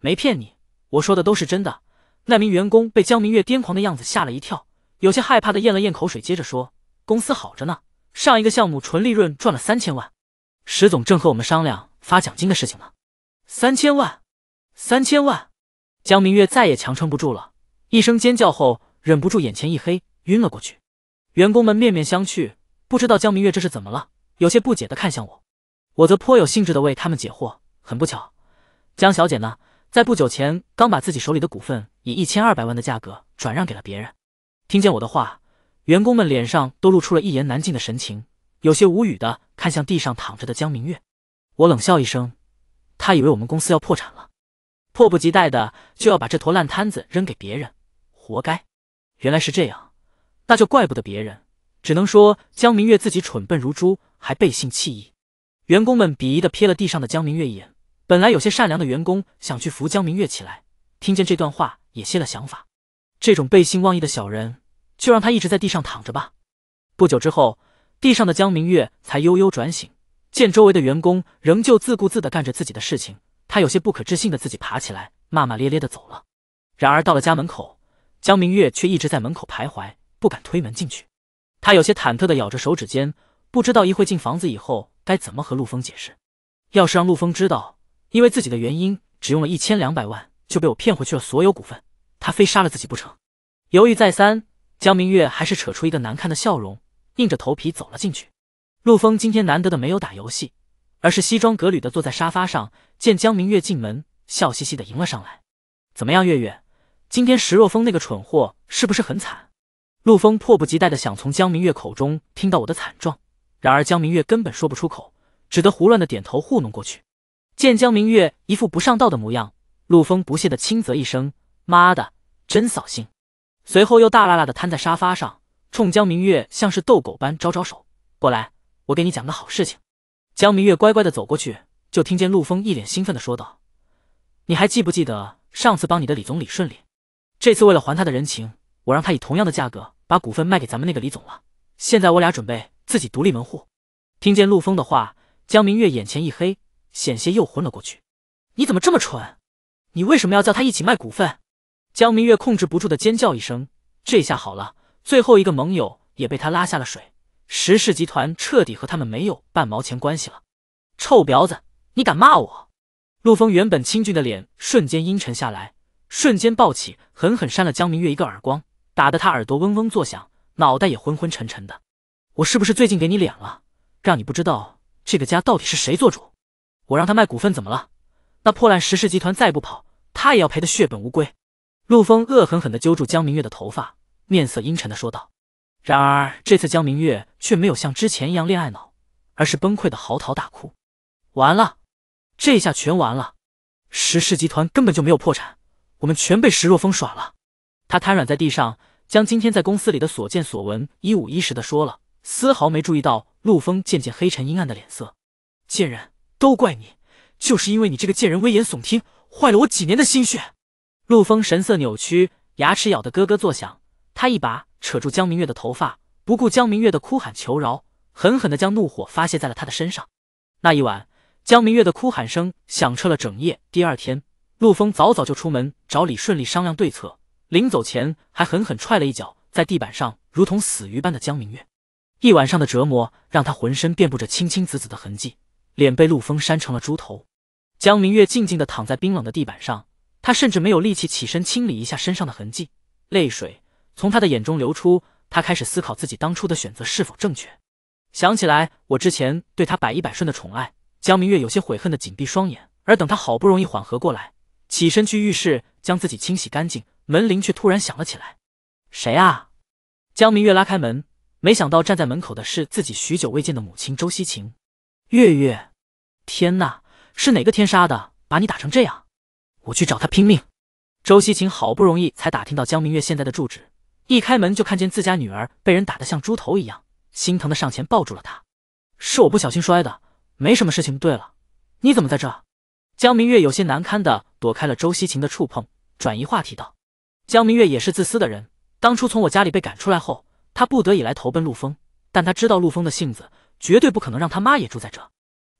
A: 没骗你，我说的都是真的。那名员工被江明月癫狂的样子吓了一跳，有些害怕的咽了咽口水，接着说：“公司好着呢，上一个项目纯利润赚了三千万，石总正和我们商量发奖金的事情呢。”三千万，三千万！江明月再也强撑不住了，一声尖叫后，忍不住眼前一黑，晕了过去。员工们面面相觑，不知道江明月这是怎么了。有些不解的看向我，我则颇有兴致的为他们解惑。很不巧，江小姐呢，在不久前刚把自己手里的股份以一千二百万的价格转让给了别人。听见我的话，员工们脸上都露出了一言难尽的神情，有些无语的看向地上躺着的江明月。我冷笑一声，他以为我们公司要破产了，迫不及待的就要把这坨烂摊子扔给别人，活该。原来是这样，那就怪不得别人，只能说江明月自己蠢笨如猪。还背信弃义，员工们鄙夷的瞥了地上的江明月一眼。本来有些善良的员工想去扶江明月起来，听见这段话也歇了想法。这种背信忘义的小人，就让他一直在地上躺着吧。不久之后，地上的江明月才悠悠转醒，见周围的员工仍旧自顾自的干着自己的事情，他有些不可置信的自己爬起来，骂骂咧咧的走了。然而到了家门口，江明月却一直在门口徘徊，不敢推门进去。他有些忐忑的咬着手指尖。不知道一会进房子以后该怎么和陆峰解释，要是让陆峰知道因为自己的原因只用了一千两百万就被我骗回去了所有股份，他非杀了自己不成。犹豫再三，江明月还是扯出一个难看的笑容，硬着头皮走了进去。陆峰今天难得的没有打游戏，而是西装革履的坐在沙发上，见江明月进门，笑嘻嘻的迎了上来。怎么样，月月，今天石若风那个蠢货是不是很惨？陆峰迫不及待的想从江明月口中听到我的惨状。然而江明月根本说不出口，只得胡乱的点头糊弄过去。见江明月一副不上道的模样，陆峰不屑的轻啧一声：“妈的，真扫兴。”随后又大拉拉的瘫在沙发上，冲江明月像是逗狗般招招手：“过来，我给你讲个好事情。”江明月乖乖的走过去，就听见陆峰一脸兴奋的说道：“你还记不记得上次帮你的李总理顺利？这次为了还他的人情，我让他以同样的价格把股份卖给咱们那个李总了。现在我俩准备……”自己独立门户。听见陆风的话，江明月眼前一黑，险些又昏了过去。你怎么这么蠢？你为什么要叫他一起卖股份？江明月控制不住的尖叫一声。这下好了，最后一个盟友也被他拉下了水。石氏集团彻底和他们没有半毛钱关系了。臭婊子，你敢骂我！陆风原本清俊的脸瞬间阴沉下来，瞬间暴起，狠狠扇了江明月一个耳光，打得他耳朵嗡嗡作响，脑袋也昏昏沉沉的。我是不是最近给你脸了，让你不知道这个家到底是谁做主？我让他卖股份怎么了？那破烂石氏集团再不跑，他也要赔得血本无归。陆枫恶狠狠地揪住江明月的头发，面色阴沉地说道。然而这次江明月却没有像之前一样恋爱脑，而是崩溃的嚎啕大哭。完了，这下全完了！石氏集团根本就没有破产，我们全被石若风耍了。他瘫软在地上，将今天在公司里的所见所闻一五一十地说了。丝毫没注意到陆峰渐渐黑沉阴暗的脸色，贱人，都怪你！就是因为你这个贱人危言耸听，坏了我几年的心血。陆峰神色扭曲，牙齿咬得咯咯作响，他一把扯住江明月的头发，不顾江明月的哭喊求饶，狠狠的将怒火发泄在了他的身上。那一晚，江明月的哭喊声响彻了整夜。第二天，陆峰早早就出门找李顺利商量对策，临走前还狠狠踹了一脚在地板上如同死鱼般的江明月。一晚上的折磨让他浑身遍布着青青紫紫的痕迹，脸被陆枫扇成了猪头。江明月静静地躺在冰冷的地板上，他甚至没有力气起身清理一下身上的痕迹，泪水从他的眼中流出。他开始思考自己当初的选择是否正确。想起来我之前对他百依百顺的宠爱，江明月有些悔恨地紧闭双眼。而等他好不容易缓和过来，起身去浴室将自己清洗干净，门铃却突然响了起来。谁啊？江明月拉开门。没想到站在门口的是自己许久未见的母亲周西晴。月月，天呐，是哪个天杀的把你打成这样？我去找他拼命！周西晴好不容易才打听到江明月现在的住址，一开门就看见自家女儿被人打得像猪头一样，心疼的上前抱住了她。是我不小心摔的，没什么事情。对了，你怎么在这？江明月有些难堪的躲开了周西晴的触碰，转移话题道：“江明月也是自私的人，当初从我家里被赶出来后。”他不得已来投奔陆峰，但他知道陆峰的性子，绝对不可能让他妈也住在这。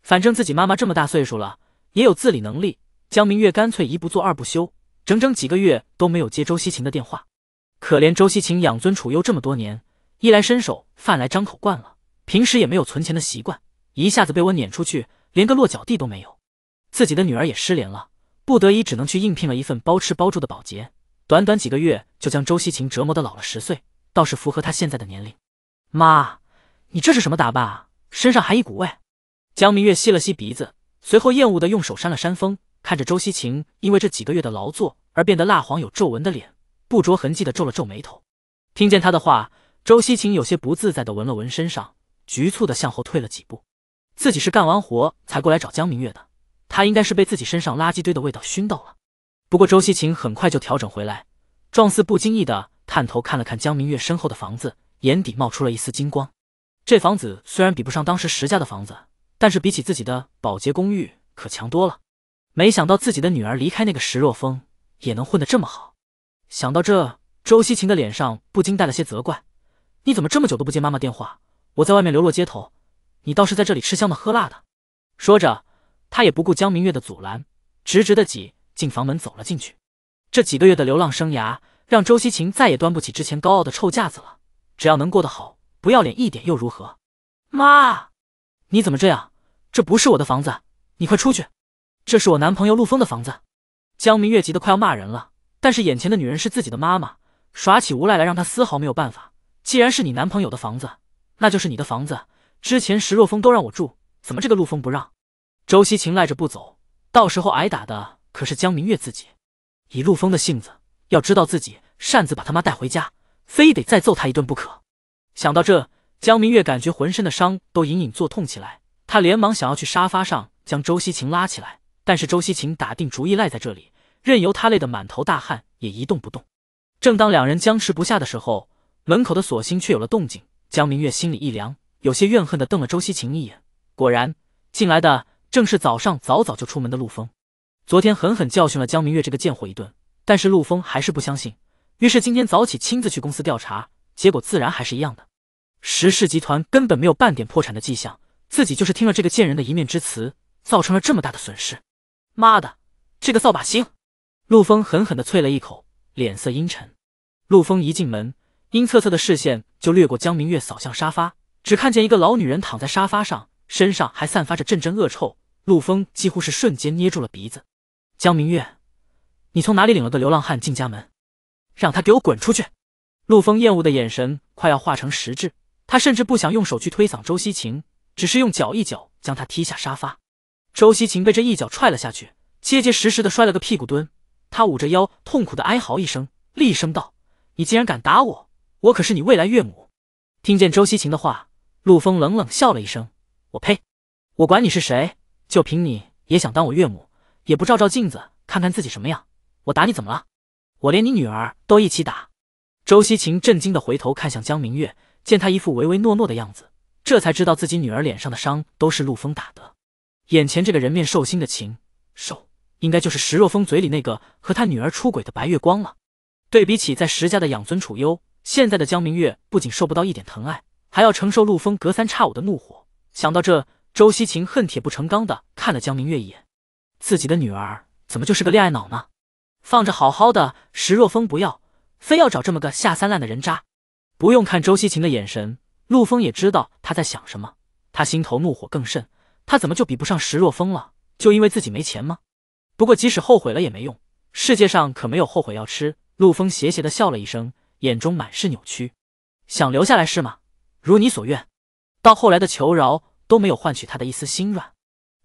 A: 反正自己妈妈这么大岁数了，也有自理能力，江明月干脆一不做二不休，整整几个月都没有接周西芹的电话。可怜周西芹养尊处优这么多年，衣来伸手饭来张口惯了，平时也没有存钱的习惯，一下子被我撵出去，连个落脚地都没有。自己的女儿也失联了，不得已只能去应聘了一份包吃包住的保洁，短短几个月就将周西芹折磨的老了十岁。倒是符合他现在的年龄，妈，你这是什么打扮啊？身上还一股味。江明月吸了吸鼻子，随后厌恶的用手扇了扇风，看着周西晴因为这几个月的劳作而变得蜡黄有皱纹的脸，不着痕迹的皱了皱眉头。听见他的话，周西晴有些不自在的闻了闻身上，局促的向后退了几步。自己是干完活才过来找江明月的，他应该是被自己身上垃圾堆的味道熏到了。不过周西晴很快就调整回来，状似不经意的。探头看了看江明月身后的房子，眼底冒出了一丝金光。这房子虽然比不上当时石家的房子，但是比起自己的保洁公寓可强多了。没想到自己的女儿离开那个石若风，也能混得这么好。想到这，周西晴的脸上不禁带了些责怪：“你怎么这么久都不接妈妈电话？我在外面流落街头，你倒是在这里吃香的喝辣的。”说着，他也不顾江明月的阻拦，直直的挤进房门走了进去。这几个月的流浪生涯。让周西晴再也端不起之前高傲的臭架子了。只要能过得好，不要脸一点又如何？妈，你怎么这样？这不是我的房子，你快出去！这是我男朋友陆峰的房子。江明月急得快要骂人了，但是眼前的女人是自己的妈妈，耍起无赖来，让她丝毫没有办法。既然是你男朋友的房子，那就是你的房子。之前石若风都让我住，怎么这个陆峰不让？周西晴赖着不走，到时候挨打的可是江明月自己。以陆峰的性子。要知道自己擅自把他妈带回家，非得再揍他一顿不可。想到这，江明月感觉浑身的伤都隐隐作痛起来。他连忙想要去沙发上将周西晴拉起来，但是周西晴打定主意赖在这里，任由他累得满头大汗也一动不动。正当两人僵持不下的时候，门口的锁芯却有了动静。江明月心里一凉，有些怨恨的瞪了周西晴一眼。果然，进来的正是早上早早就出门的陆峰。昨天狠狠教训了江明月这个贱货一顿。但是陆峰还是不相信，于是今天早起亲自去公司调查，结果自然还是一样的。石氏集团根本没有半点破产的迹象，自己就是听了这个贱人的一面之词，造成了这么大的损失。妈的，这个扫把星！陆峰狠狠地啐了一口，脸色阴沉。陆峰一进门，阴恻恻的视线就掠过江明月，扫向沙发，只看见一个老女人躺在沙发上，身上还散发着阵阵恶臭。陆风几乎是瞬间捏住了鼻子。江明月。你从哪里领了个流浪汉进家门？让他给我滚出去！陆枫厌恶的眼神快要化成实质，他甚至不想用手去推搡周西晴，只是用脚一脚将他踢下沙发。周西晴被这一脚踹了下去，结结实实的摔了个屁股蹲。他捂着腰，痛苦的哀嚎一声，厉声道：“你竟然敢打我！我可是你未来岳母！”听见周西晴的话，陆枫冷冷笑了一声：“我呸！我管你是谁，就凭你也想当我岳母，也不照照镜子看看自己什么样？”我打你怎么了？我连你女儿都一起打。周西芹震惊的回头看向江明月，见她一副唯唯诺诺的样子，这才知道自己女儿脸上的伤都是陆枫打的。眼前这个人面兽心的禽兽，应该就是石若风嘴里那个和他女儿出轨的白月光了。对比起在石家的养尊处优，现在的江明月不仅受不到一点疼爱，还要承受陆峰隔三差五的怒火。想到这，周西芹恨铁不成钢的看了江明月一眼，自己的女儿怎么就是个恋爱脑呢？放着好好的石若风不要，非要找这么个下三滥的人渣。不用看周西晴的眼神，陆风也知道他在想什么。他心头怒火更甚，他怎么就比不上石若风了？就因为自己没钱吗？不过即使后悔了也没用，世界上可没有后悔药吃。陆风邪邪的笑了一声，眼中满是扭曲。想留下来是吗？如你所愿。到后来的求饶都没有换取他的一丝心软。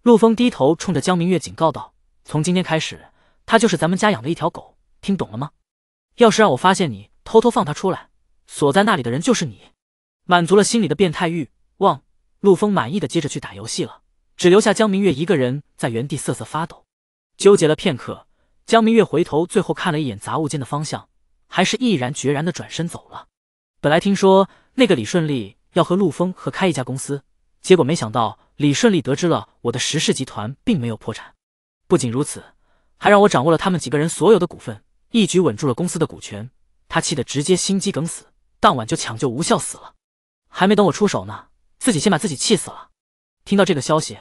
A: 陆风低头冲着江明月警告道：“从今天开始。”他就是咱们家养的一条狗，听懂了吗？要是让我发现你偷偷放他出来，锁在那里的人就是你。满足了心里的变态欲望，陆峰满意的接着去打游戏了，只留下江明月一个人在原地瑟瑟发抖。纠结了片刻，江明月回头最后看了一眼杂物间的方向，还是毅然决然的转身走了。本来听说那个李顺利要和陆峰合开一家公司，结果没想到李顺利得知了我的石氏集团并没有破产，不仅如此。还让我掌握了他们几个人所有的股份，一举稳住了公司的股权。他气得直接心肌梗死，当晚就抢救无效死了。还没等我出手呢，自己先把自己气死了。听到这个消息，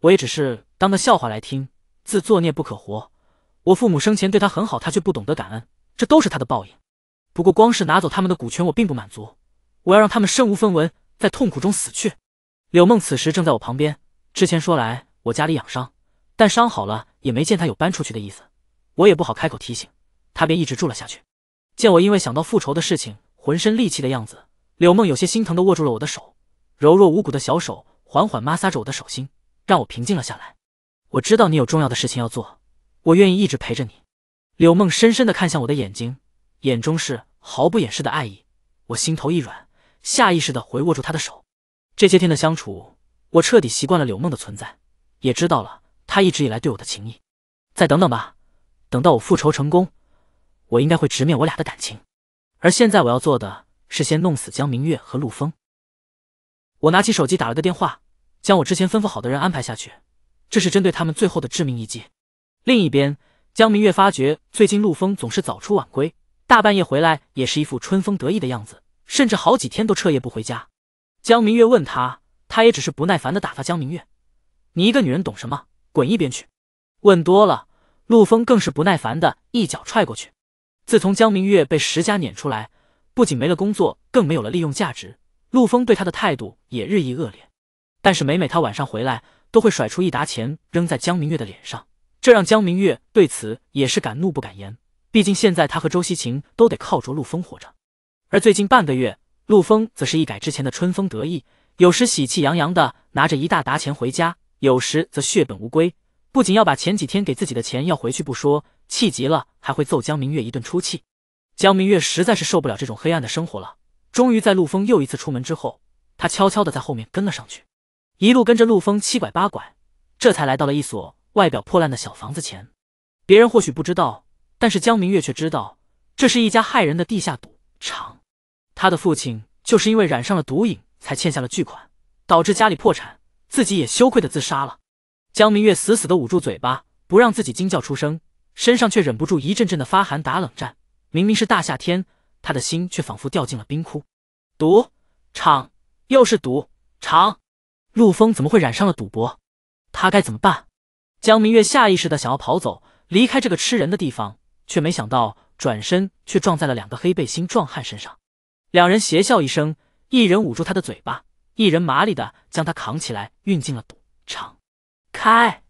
A: 我也只是当个笑话来听。自作孽不可活。我父母生前对他很好，他却不懂得感恩，这都是他的报应。不过，光是拿走他们的股权，我并不满足。我要让他们身无分文，在痛苦中死去。柳梦此时正在我旁边，之前说来我家里养伤，但伤好了。也没见他有搬出去的意思，我也不好开口提醒，他便一直住了下去。见我因为想到复仇的事情，浑身戾气的样子，柳梦有些心疼的握住了我的手，柔弱无骨的小手缓缓摩挲着我的手心，让我平静了下来。我知道你有重要的事情要做，我愿意一直陪着你。柳梦深深的看向我的眼睛，眼中是毫不掩饰的爱意。我心头一软，下意识的回握住她的手。这些天的相处，我彻底习惯了柳梦的存在，也知道了。他一直以来对我的情谊，再等等吧，等到我复仇成功，我应该会直面我俩的感情。而现在我要做的，是先弄死江明月和陆峰。我拿起手机打了个电话，将我之前吩咐好的人安排下去，这是针对他们最后的致命一击。另一边，江明月发觉最近陆峰总是早出晚归，大半夜回来也是一副春风得意的样子，甚至好几天都彻夜不回家。江明月问他，他也只是不耐烦的打发江明月：“你一个女人懂什么？”滚一边去！问多了，陆峰更是不耐烦的一脚踹过去。自从江明月被石家撵出来，不仅没了工作，更没有了利用价值，陆峰对他的态度也日益恶劣。但是每每他晚上回来，都会甩出一沓钱扔在江明月的脸上，这让江明月对此也是敢怒不敢言。毕竟现在他和周西晴都得靠着陆峰活着。而最近半个月，陆峰则是一改之前的春风得意，有时喜气洋洋的拿着一大沓钱回家。有时则血本无归，不仅要把前几天给自己的钱要回去不说，气急了还会揍江明月一顿出气。江明月实在是受不了这种黑暗的生活了，终于在陆峰又一次出门之后，他悄悄的在后面跟了上去，一路跟着陆峰七拐八拐，这才来到了一所外表破烂的小房子前。别人或许不知道，但是江明月却知道，这是一家害人的地下赌场。他的父亲就是因为染上了毒瘾，才欠下了巨款，导致家里破产。自己也羞愧的自杀了。江明月死死的捂住嘴巴，不让自己惊叫出声，身上却忍不住一阵阵的发寒、打冷战。明明是大夏天，他的心却仿佛掉进了冰窟。赌场又是赌场，陆峰怎么会染上了赌博？他该怎么办？江明月下意识的想要跑走，离开这个吃人的地方，却没想到转身却撞在了两个黑背心壮汉身上。两人邪笑一声，一人捂住他的嘴巴。一人麻利的将他扛起来，运进了赌场。开，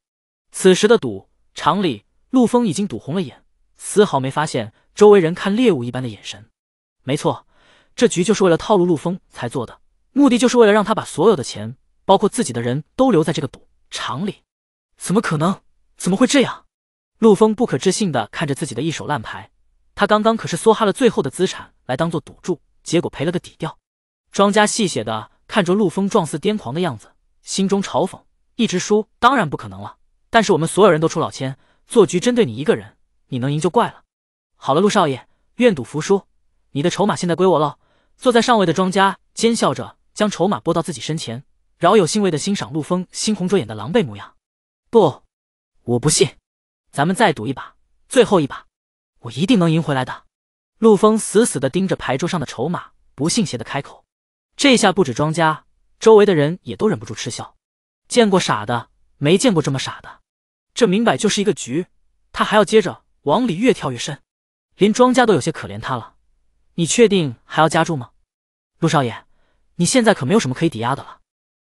A: 此时的赌场里，陆峰已经赌红了眼，丝毫没发现周围人看猎物一般的眼神。没错，这局就是为了套路陆峰才做的，目的就是为了让他把所有的钱，包括自己的人都留在这个赌场里。怎么可能？怎么会这样？陆峰不可置信的看着自己的一手烂牌，他刚刚可是梭哈了最后的资产来当做赌注，结果赔了个底掉。庄家戏写的。看着陆风状似癫狂的样子，心中嘲讽：一直输当然不可能了。但是我们所有人都出老千，做局针对你一个人，你能赢就怪了。好了，陆少爷，愿赌服输，你的筹码现在归我了。坐在上位的庄家奸笑着将筹码拨到自己身前，饶有欣慰的欣赏陆风猩红着眼的狼狈模样。不，我不信，咱们再赌一把，最后一把，我一定能赢回来的。陆风死死的盯着牌桌上的筹码，不信邪的开口。这下不止庄家，周围的人也都忍不住嗤笑。见过傻的，没见过这么傻的。这明摆就是一个局，他还要接着往里越跳越深。连庄家都有些可怜他了。你确定还要加注吗，陆少爷？你现在可没有什么可以抵押的了。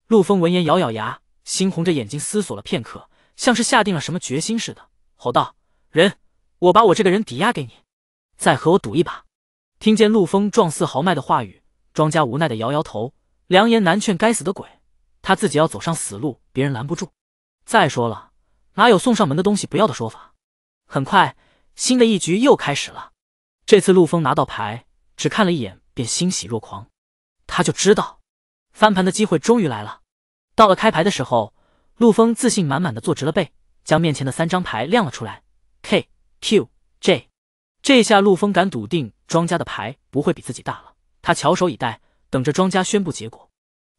A: 陆风闻言咬咬牙，猩红着眼睛思索了片刻，像是下定了什么决心似的，吼道：“人，我把我这个人抵押给你，再和我赌一把。”听见陆风状似豪迈的话语。庄家无奈的摇摇头，良言难劝，该死的鬼，他自己要走上死路，别人拦不住。再说了，哪有送上门的东西不要的说法？很快，新的一局又开始了。这次陆峰拿到牌，只看了一眼便欣喜若狂，他就知道，翻盘的机会终于来了。到了开牌的时候，陆峰自信满满的坐直了背，将面前的三张牌亮了出来，K、Q、J。这下陆峰敢笃定庄家的牌不会比自己大了。他翘首以待，等着庄家宣布结果。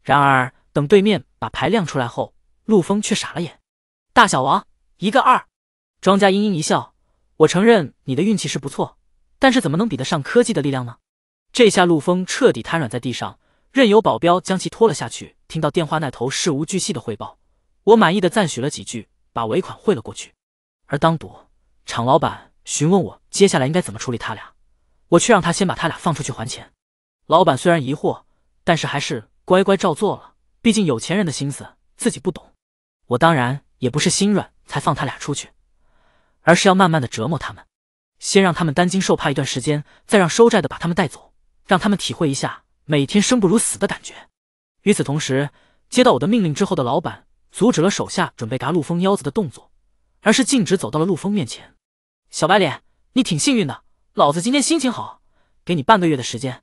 A: 然而，等对面把牌亮出来后，陆峰却傻了眼，大小王一个二。庄家阴阴一笑：“我承认你的运气是不错，但是怎么能比得上科技的力量呢？”这下陆峰彻底瘫软在地上，任由保镖将其拖了下去。听到电话那头事无巨细的汇报，我满意的赞许了几句，把尾款汇了过去。而当赌场老板询问我接下来应该怎么处理他俩，我却让他先把他俩放出去还钱。老板虽然疑惑，但是还是乖乖照做了。毕竟有钱人的心思自己不懂。我当然也不是心软才放他俩出去，而是要慢慢的折磨他们，先让他们担惊受怕一段时间，再让收债的把他们带走，让他们体会一下每天生不如死的感觉。与此同时，接到我的命令之后的老板阻止了手下准备嘎陆枫腰子的动作，而是径直走到了陆枫面前：“小白脸，你挺幸运的，老子今天心情好，给你半个月的时间。”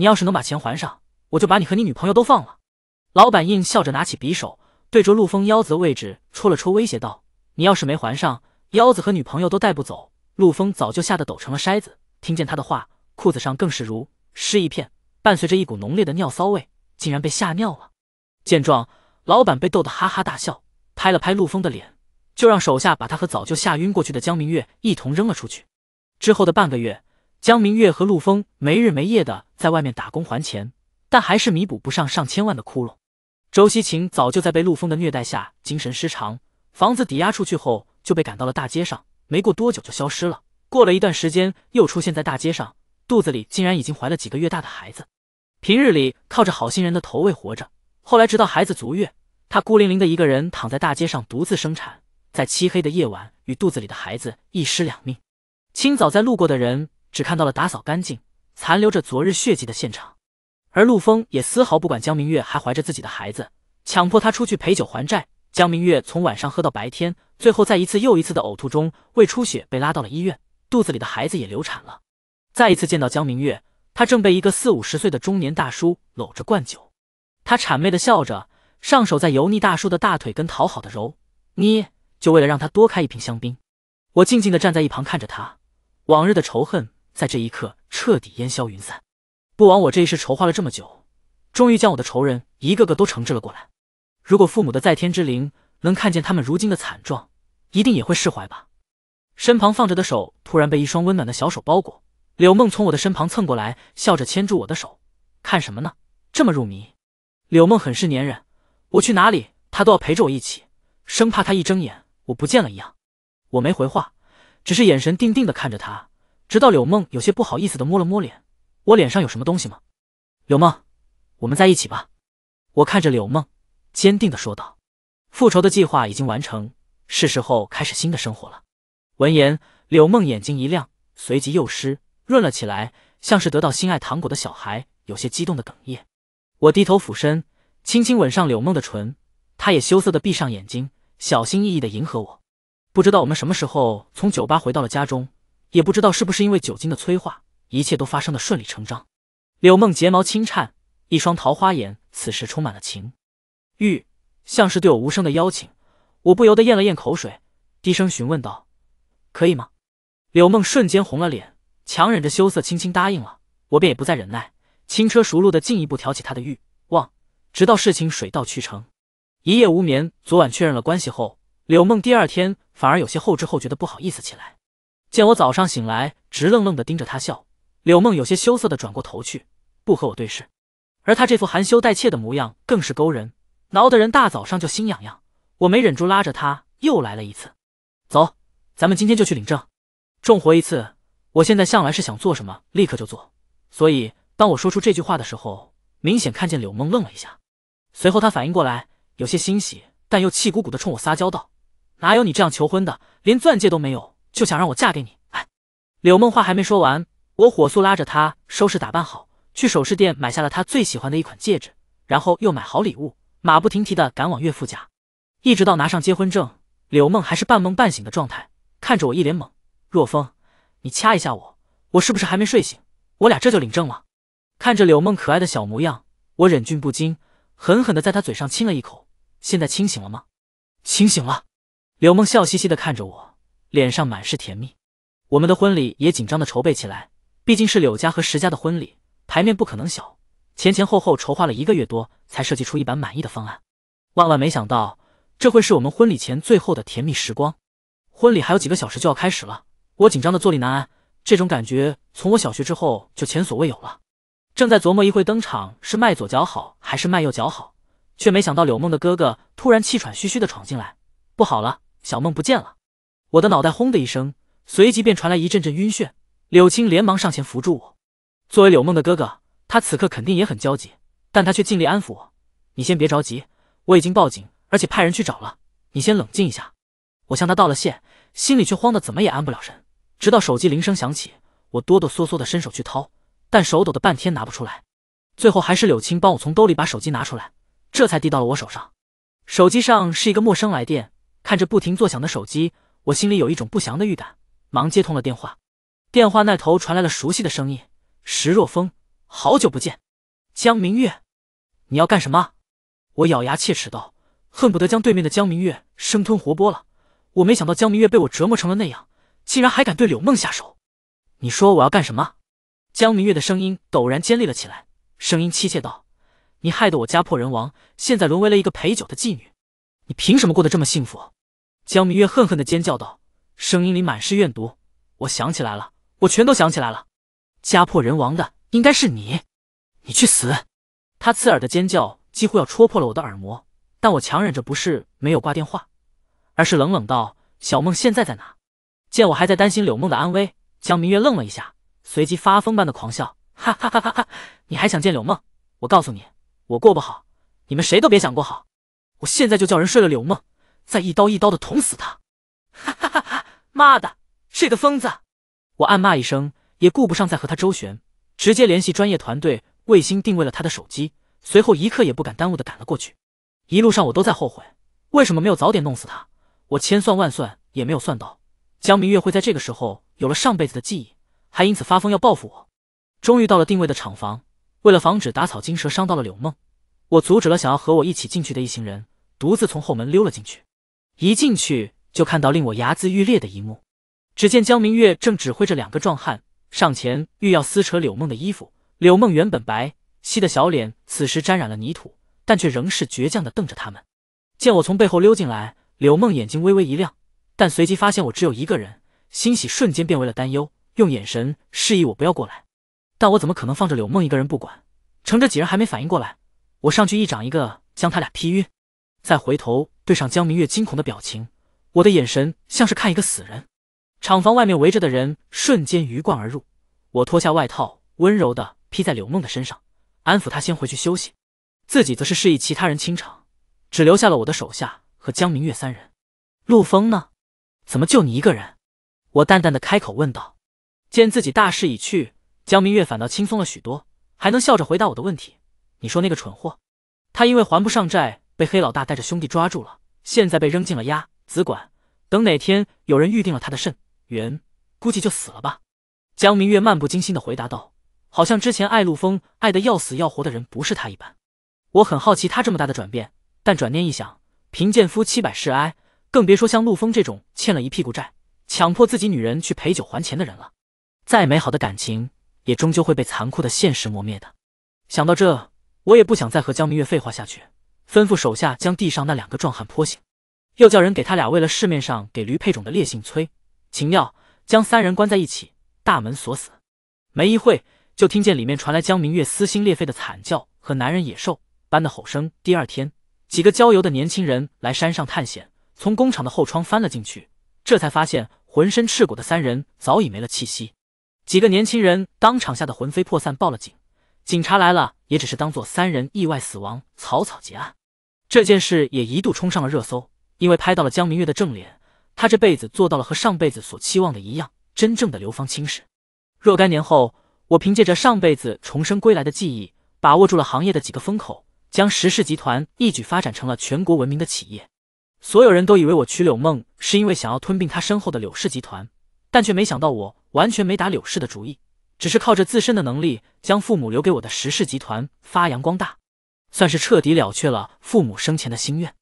A: 你要是能把钱还上，我就把你和你女朋友都放了。老板硬笑着拿起匕首，对着陆枫腰子的位置戳了戳，威胁道：“你要是没还上，腰子和女朋友都带不走。”陆枫早就吓得抖成了筛子，听见他的话，裤子上更是如湿一片，伴随着一股浓烈的尿骚味，竟然被吓尿了。见状，老板被逗得哈哈大笑，拍了拍陆枫的脸，就让手下把他和早就吓晕过去的江明月一同扔了出去。之后的半个月。江明月和陆峰没日没夜的在外面打工还钱，但还是弥补不上上千万的窟窿。周西晴早就在被陆峰的虐待下精神失常，房子抵押出去后就被赶到了大街上，没过多久就消失了。过了一段时间，又出现在大街上，肚子里竟然已经怀了几个月大的孩子。平日里靠着好心人的投喂活着，后来直到孩子足月，她孤零零的一个人躺在大街上独自生产，在漆黑的夜晚与肚子里的孩子一尸两命。清早在路过的人。只看到了打扫干净、残留着昨日血迹的现场，而陆峰也丝毫不管江明月还怀着自己的孩子，强迫她出去陪酒还债。江明月从晚上喝到白天，最后在一次又一次的呕吐中，胃出血被拉到了医院，肚子里的孩子也流产了。再一次见到江明月，她正被一个四五十岁的中年大叔搂着灌酒，他谄媚的笑着，上手在油腻大叔的大腿根讨好的揉捏，就为了让他多开一瓶香槟。我静静的站在一旁看着他，往日的仇恨。在这一刻彻底烟消云散，不枉我这一世筹划了这么久，终于将我的仇人一个个都惩治了过来。如果父母的在天之灵能看见他们如今的惨状，一定也会释怀吧。身旁放着的手突然被一双温暖的小手包裹，柳梦从我的身旁蹭过来，笑着牵住我的手，看什么呢？这么入迷。柳梦很是粘人，我去哪里，她都要陪着我一起，生怕她一睁眼我不见了一样。我没回话，只是眼神定定的看着她。直到柳梦有些不好意思的摸了摸脸，我脸上有什么东西吗？柳梦，我们在一起吧。我看着柳梦，坚定的说道：“复仇的计划已经完成，是时候开始新的生活了。”闻言，柳梦眼睛一亮，随即又湿润了起来，像是得到心爱糖果的小孩，有些激动的哽咽。我低头俯身，轻轻吻上柳梦的唇，她也羞涩的闭上眼睛，小心翼翼的迎合我。不知道我们什么时候从酒吧回到了家中。也不知道是不是因为酒精的催化，一切都发生的顺理成章。柳梦睫毛轻颤，一双桃花眼此时充满了情欲，像是对我无声的邀请。我不由得咽了咽口水，低声询问道：“可以吗？”柳梦瞬间红了脸，强忍着羞涩，轻轻答应了。我便也不再忍耐，轻车熟路的进一步挑起她的欲望，直到事情水到渠成。一夜无眠，昨晚确认了关系后，柳梦第二天反而有些后知后觉的不好意思起来。见我早上醒来直愣愣的盯着他笑，柳梦有些羞涩的转过头去，不和我对视。而他这副含羞带怯的模样更是勾人，挠得人大早上就心痒痒。我没忍住，拉着他又来了一次。走，咱们今天就去领证。重活一次，我现在向来是想做什么立刻就做，所以当我说出这句话的时候，明显看见柳梦愣了一下，随后他反应过来，有些欣喜，但又气鼓鼓的冲我撒娇道：“哪有你这样求婚的，连钻戒都没有。”就想让我嫁给你，哎，柳梦话还没说完，我火速拉着她收拾打扮好，去首饰店买下了她最喜欢的一款戒指，然后又买好礼物，马不停蹄的赶往岳父家。一直到拿上结婚证，柳梦还是半梦半醒的状态，看着我一脸懵。若风，你掐一下我，我是不是还没睡醒？我俩这就领证了。看着柳梦可爱的小模样，我忍俊不禁，狠狠的在她嘴上亲了一口。现在清醒了吗？清醒了。柳梦笑嘻嘻的看着我。脸上满是甜蜜，我们的婚礼也紧张的筹备起来。毕竟是柳家和石家的婚礼，牌面不可能小。前前后后筹划了一个月多，才设计出一版满意的方案。万万没想到，这会是我们婚礼前最后的甜蜜时光。婚礼还有几个小时就要开始了，我紧张的坐立难安。这种感觉从我小学之后就前所未有了。正在琢磨一会登场是迈左脚好还是迈右脚好，却没想到柳梦的哥哥突然气喘吁吁的闯进来：“不好了，小梦不见了！”我的脑袋轰的一声，随即便传来一阵阵晕眩。柳青连忙上前扶住我。作为柳梦的哥哥，他此刻肯定也很焦急，但他却尽力安抚我：“你先别着急，我已经报警，而且派人去找了。你先冷静一下。”我向他道了谢，心里却慌得怎么也安不了神。直到手机铃声响起，我哆哆嗦嗦的伸手去掏，但手抖得半天拿不出来。最后还是柳青帮我从兜里把手机拿出来，这才递到了我手上。手机上是一个陌生来电，看着不停作响的手机。我心里有一种不祥的预感，忙接通了电话。电话那头传来了熟悉的声音：“石若风，好久不见，江明月，你要干什么？”我咬牙切齿道，恨不得将对面的江明月生吞活剥了。我没想到江明月被我折磨成了那样，竟然还敢对柳梦下手。你说我要干什么？江明月的声音陡然尖利了起来，声音凄切道：“你害得我家破人亡，现在沦为了一个陪酒的妓女，你凭什么过得这么幸福？”江明月恨恨的尖叫道，声音里满是怨毒。我想起来了，我全都想起来了，家破人亡的应该是你，你去死！他刺耳的尖叫几乎要戳破了我的耳膜，但我强忍着，不是没有挂电话，而是冷冷道：“小梦现在在哪？”见我还在担心柳梦的安危，江明月愣了一下，随即发疯般的狂笑：“哈哈哈哈！你还想见柳梦？我告诉你，我过不好，你们谁都别想过好！我现在就叫人睡了柳梦！”再一刀一刀的捅死他！哈哈哈！妈的，这个疯子！我暗骂一声，也顾不上再和他周旋，直接联系专业团队，卫星定位了他的手机，随后一刻也不敢耽误的赶了过去。一路上我都在后悔，为什么没有早点弄死他？我千算万算也没有算到江明月会在这个时候有了上辈子的记忆，还因此发疯要报复我。终于到了定位的厂房，为了防止打草惊蛇伤到了柳梦，我阻止了想要和我一起进去的一行人，独自从后门溜了进去。一进去就看到令我睚眦欲裂的一幕，只见江明月正指挥着两个壮汉上前欲要撕扯柳梦的衣服，柳梦原本白皙的小脸此时沾染了泥土，但却仍是倔强的瞪着他们。见我从背后溜进来，柳梦眼睛微微一亮，但随即发现我只有一个人，欣喜瞬间变为了担忧，用眼神示意我不要过来。但我怎么可能放着柳梦一个人不管？趁着几人还没反应过来，我上去一掌一个将他俩劈晕，再回头。对上江明月惊恐的表情，我的眼神像是看一个死人。厂房外面围着的人瞬间鱼贯而入，我脱下外套，温柔的披在柳梦的身上，安抚她先回去休息，自己则是示意其他人清场，只留下了我的手下和江明月三人。陆峰呢？怎么就你一个人？我淡淡的开口问道。见自己大势已去，江明月反倒轻松了许多，还能笑着回答我的问题。你说那个蠢货，他因为还不上债，被黑老大带着兄弟抓住了。现在被扔进了鸭子馆，等哪天有人预定了他的肾源，估计就死了吧。江明月漫不经心地回答道：“好像之前爱陆峰爱得要死要活的人不是他一般。”我很好奇他这么大的转变，但转念一想，贫贱夫妻百事哀，更别说像陆峰这种欠了一屁股债，强迫自己女人去陪酒还钱的人了。再美好的感情，也终究会被残酷的现实磨灭的。想到这，我也不想再和江明月废话下去。吩咐手下将地上那两个壮汉泼醒，又叫人给他俩喂了市面上给驴配种的烈性催情药，将三人关在一起，大门锁死。没一会，就听见里面传来江明月撕心裂肺的惨叫和男人野兽般的吼声。第二天，几个郊游的年轻人来山上探险，从工厂的后窗翻了进去，这才发现浑身赤骨的三人早已没了气息。几个年轻人当场吓得魂飞魄散，报了警。警察来了，也只是当作三人意外死亡，草草结案。这件事也一度冲上了热搜，因为拍到了江明月的正脸。他这辈子做到了和上辈子所期望的一样，真正的流芳青史。若干年后，我凭借着上辈子重生归来的记忆，把握住了行业的几个风口，将石氏集团一举发展成了全国闻名的企业。所有人都以为我娶柳梦是因为想要吞并他身后的柳氏集团，但却没想到我完全没打柳氏的主意，只是靠着自身的能力将父母留给我的石氏集团发扬光大。算是彻底了却了父母生前的心愿，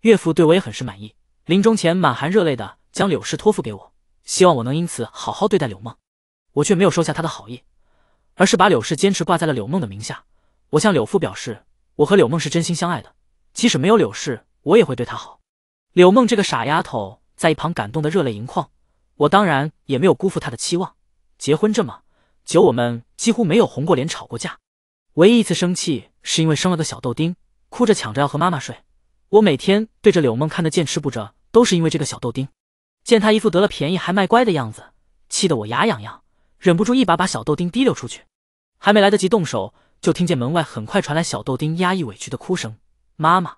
A: 岳父对我也很是满意，临终前满含热泪的将柳氏托付给我，希望我能因此好好对待柳梦。我却没有收下他的好意，而是把柳氏坚持挂在了柳梦的名下。我向柳父表示，我和柳梦是真心相爱的，即使没有柳氏，我也会对她好。柳梦这个傻丫头在一旁感动的热泪盈眶，我当然也没有辜负她的期望。结婚这么久，我们几乎没有红过脸，吵过架，唯一一次生气。是因为生了个小豆丁，哭着抢着要和妈妈睡。我每天对着柳梦看得见吃不着，都是因为这个小豆丁。见他一副得了便宜还卖乖的样子，气得我牙痒痒，忍不住一把把小豆丁提溜出去。还没来得及动手，就听见门外很快传来小豆丁压抑委屈的哭声：“妈妈，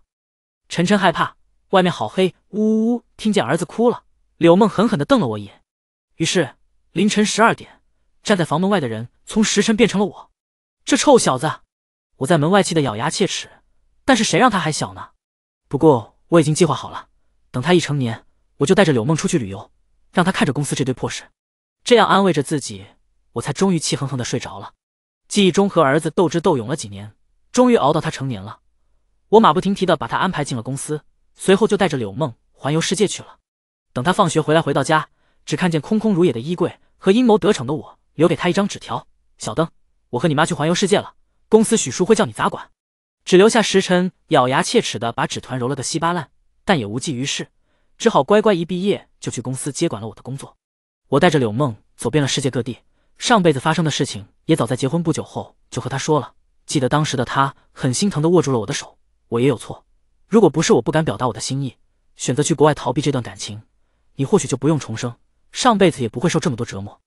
A: 晨晨害怕，外面好黑。”呜呜，呜，听见儿子哭了，柳梦狠狠的瞪了我一眼。于是凌晨十二点，站在房门外的人从时辰变成了我。这臭小子！我在门外气得咬牙切齿，但是谁让他还小呢？不过我已经计划好了，等他一成年，我就带着柳梦出去旅游，让他看着公司这堆破事。这样安慰着自己，我才终于气哼哼的睡着了。记忆中和儿子斗智斗勇了几年，终于熬到他成年了。我马不停蹄的把他安排进了公司，随后就带着柳梦环游世界去了。等他放学回来回到家，只看见空空如也的衣柜和阴谋得逞的我，留给他一张纸条：“小灯，我和你妈去环游世界了。”公司许叔会叫你咋管，只留下时辰咬牙切齿的把纸团揉了个稀巴烂，但也无济于事，只好乖乖一毕业就去公司接管了我的工作。我带着柳梦走遍了世界各地，上辈子发生的事情也早在结婚不久后就和他说了。记得当时的他很心疼的握住了我的手，我也有错，如果不是我不敢表达我的心意，选择去国外逃避这段感情，你或许就不用重生，上辈子也不会受这么多折磨。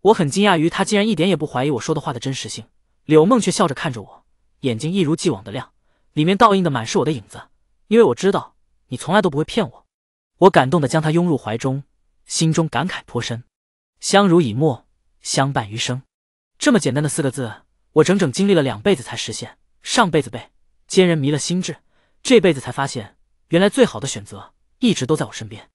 A: 我很惊讶于他竟然一点也不怀疑我说的话的真实性。柳梦却笑着看着我，眼睛一如既往的亮，里面倒映的满是我的影子。因为我知道，你从来都不会骗我。我感动的将她拥入怀中，心中感慨颇深。相濡以沫，相伴余生，这么简单的四个字，我整整经历了两辈子才实现。上辈子被奸人迷了心智，这辈子才发现，原来最好的选择一直都在我身边。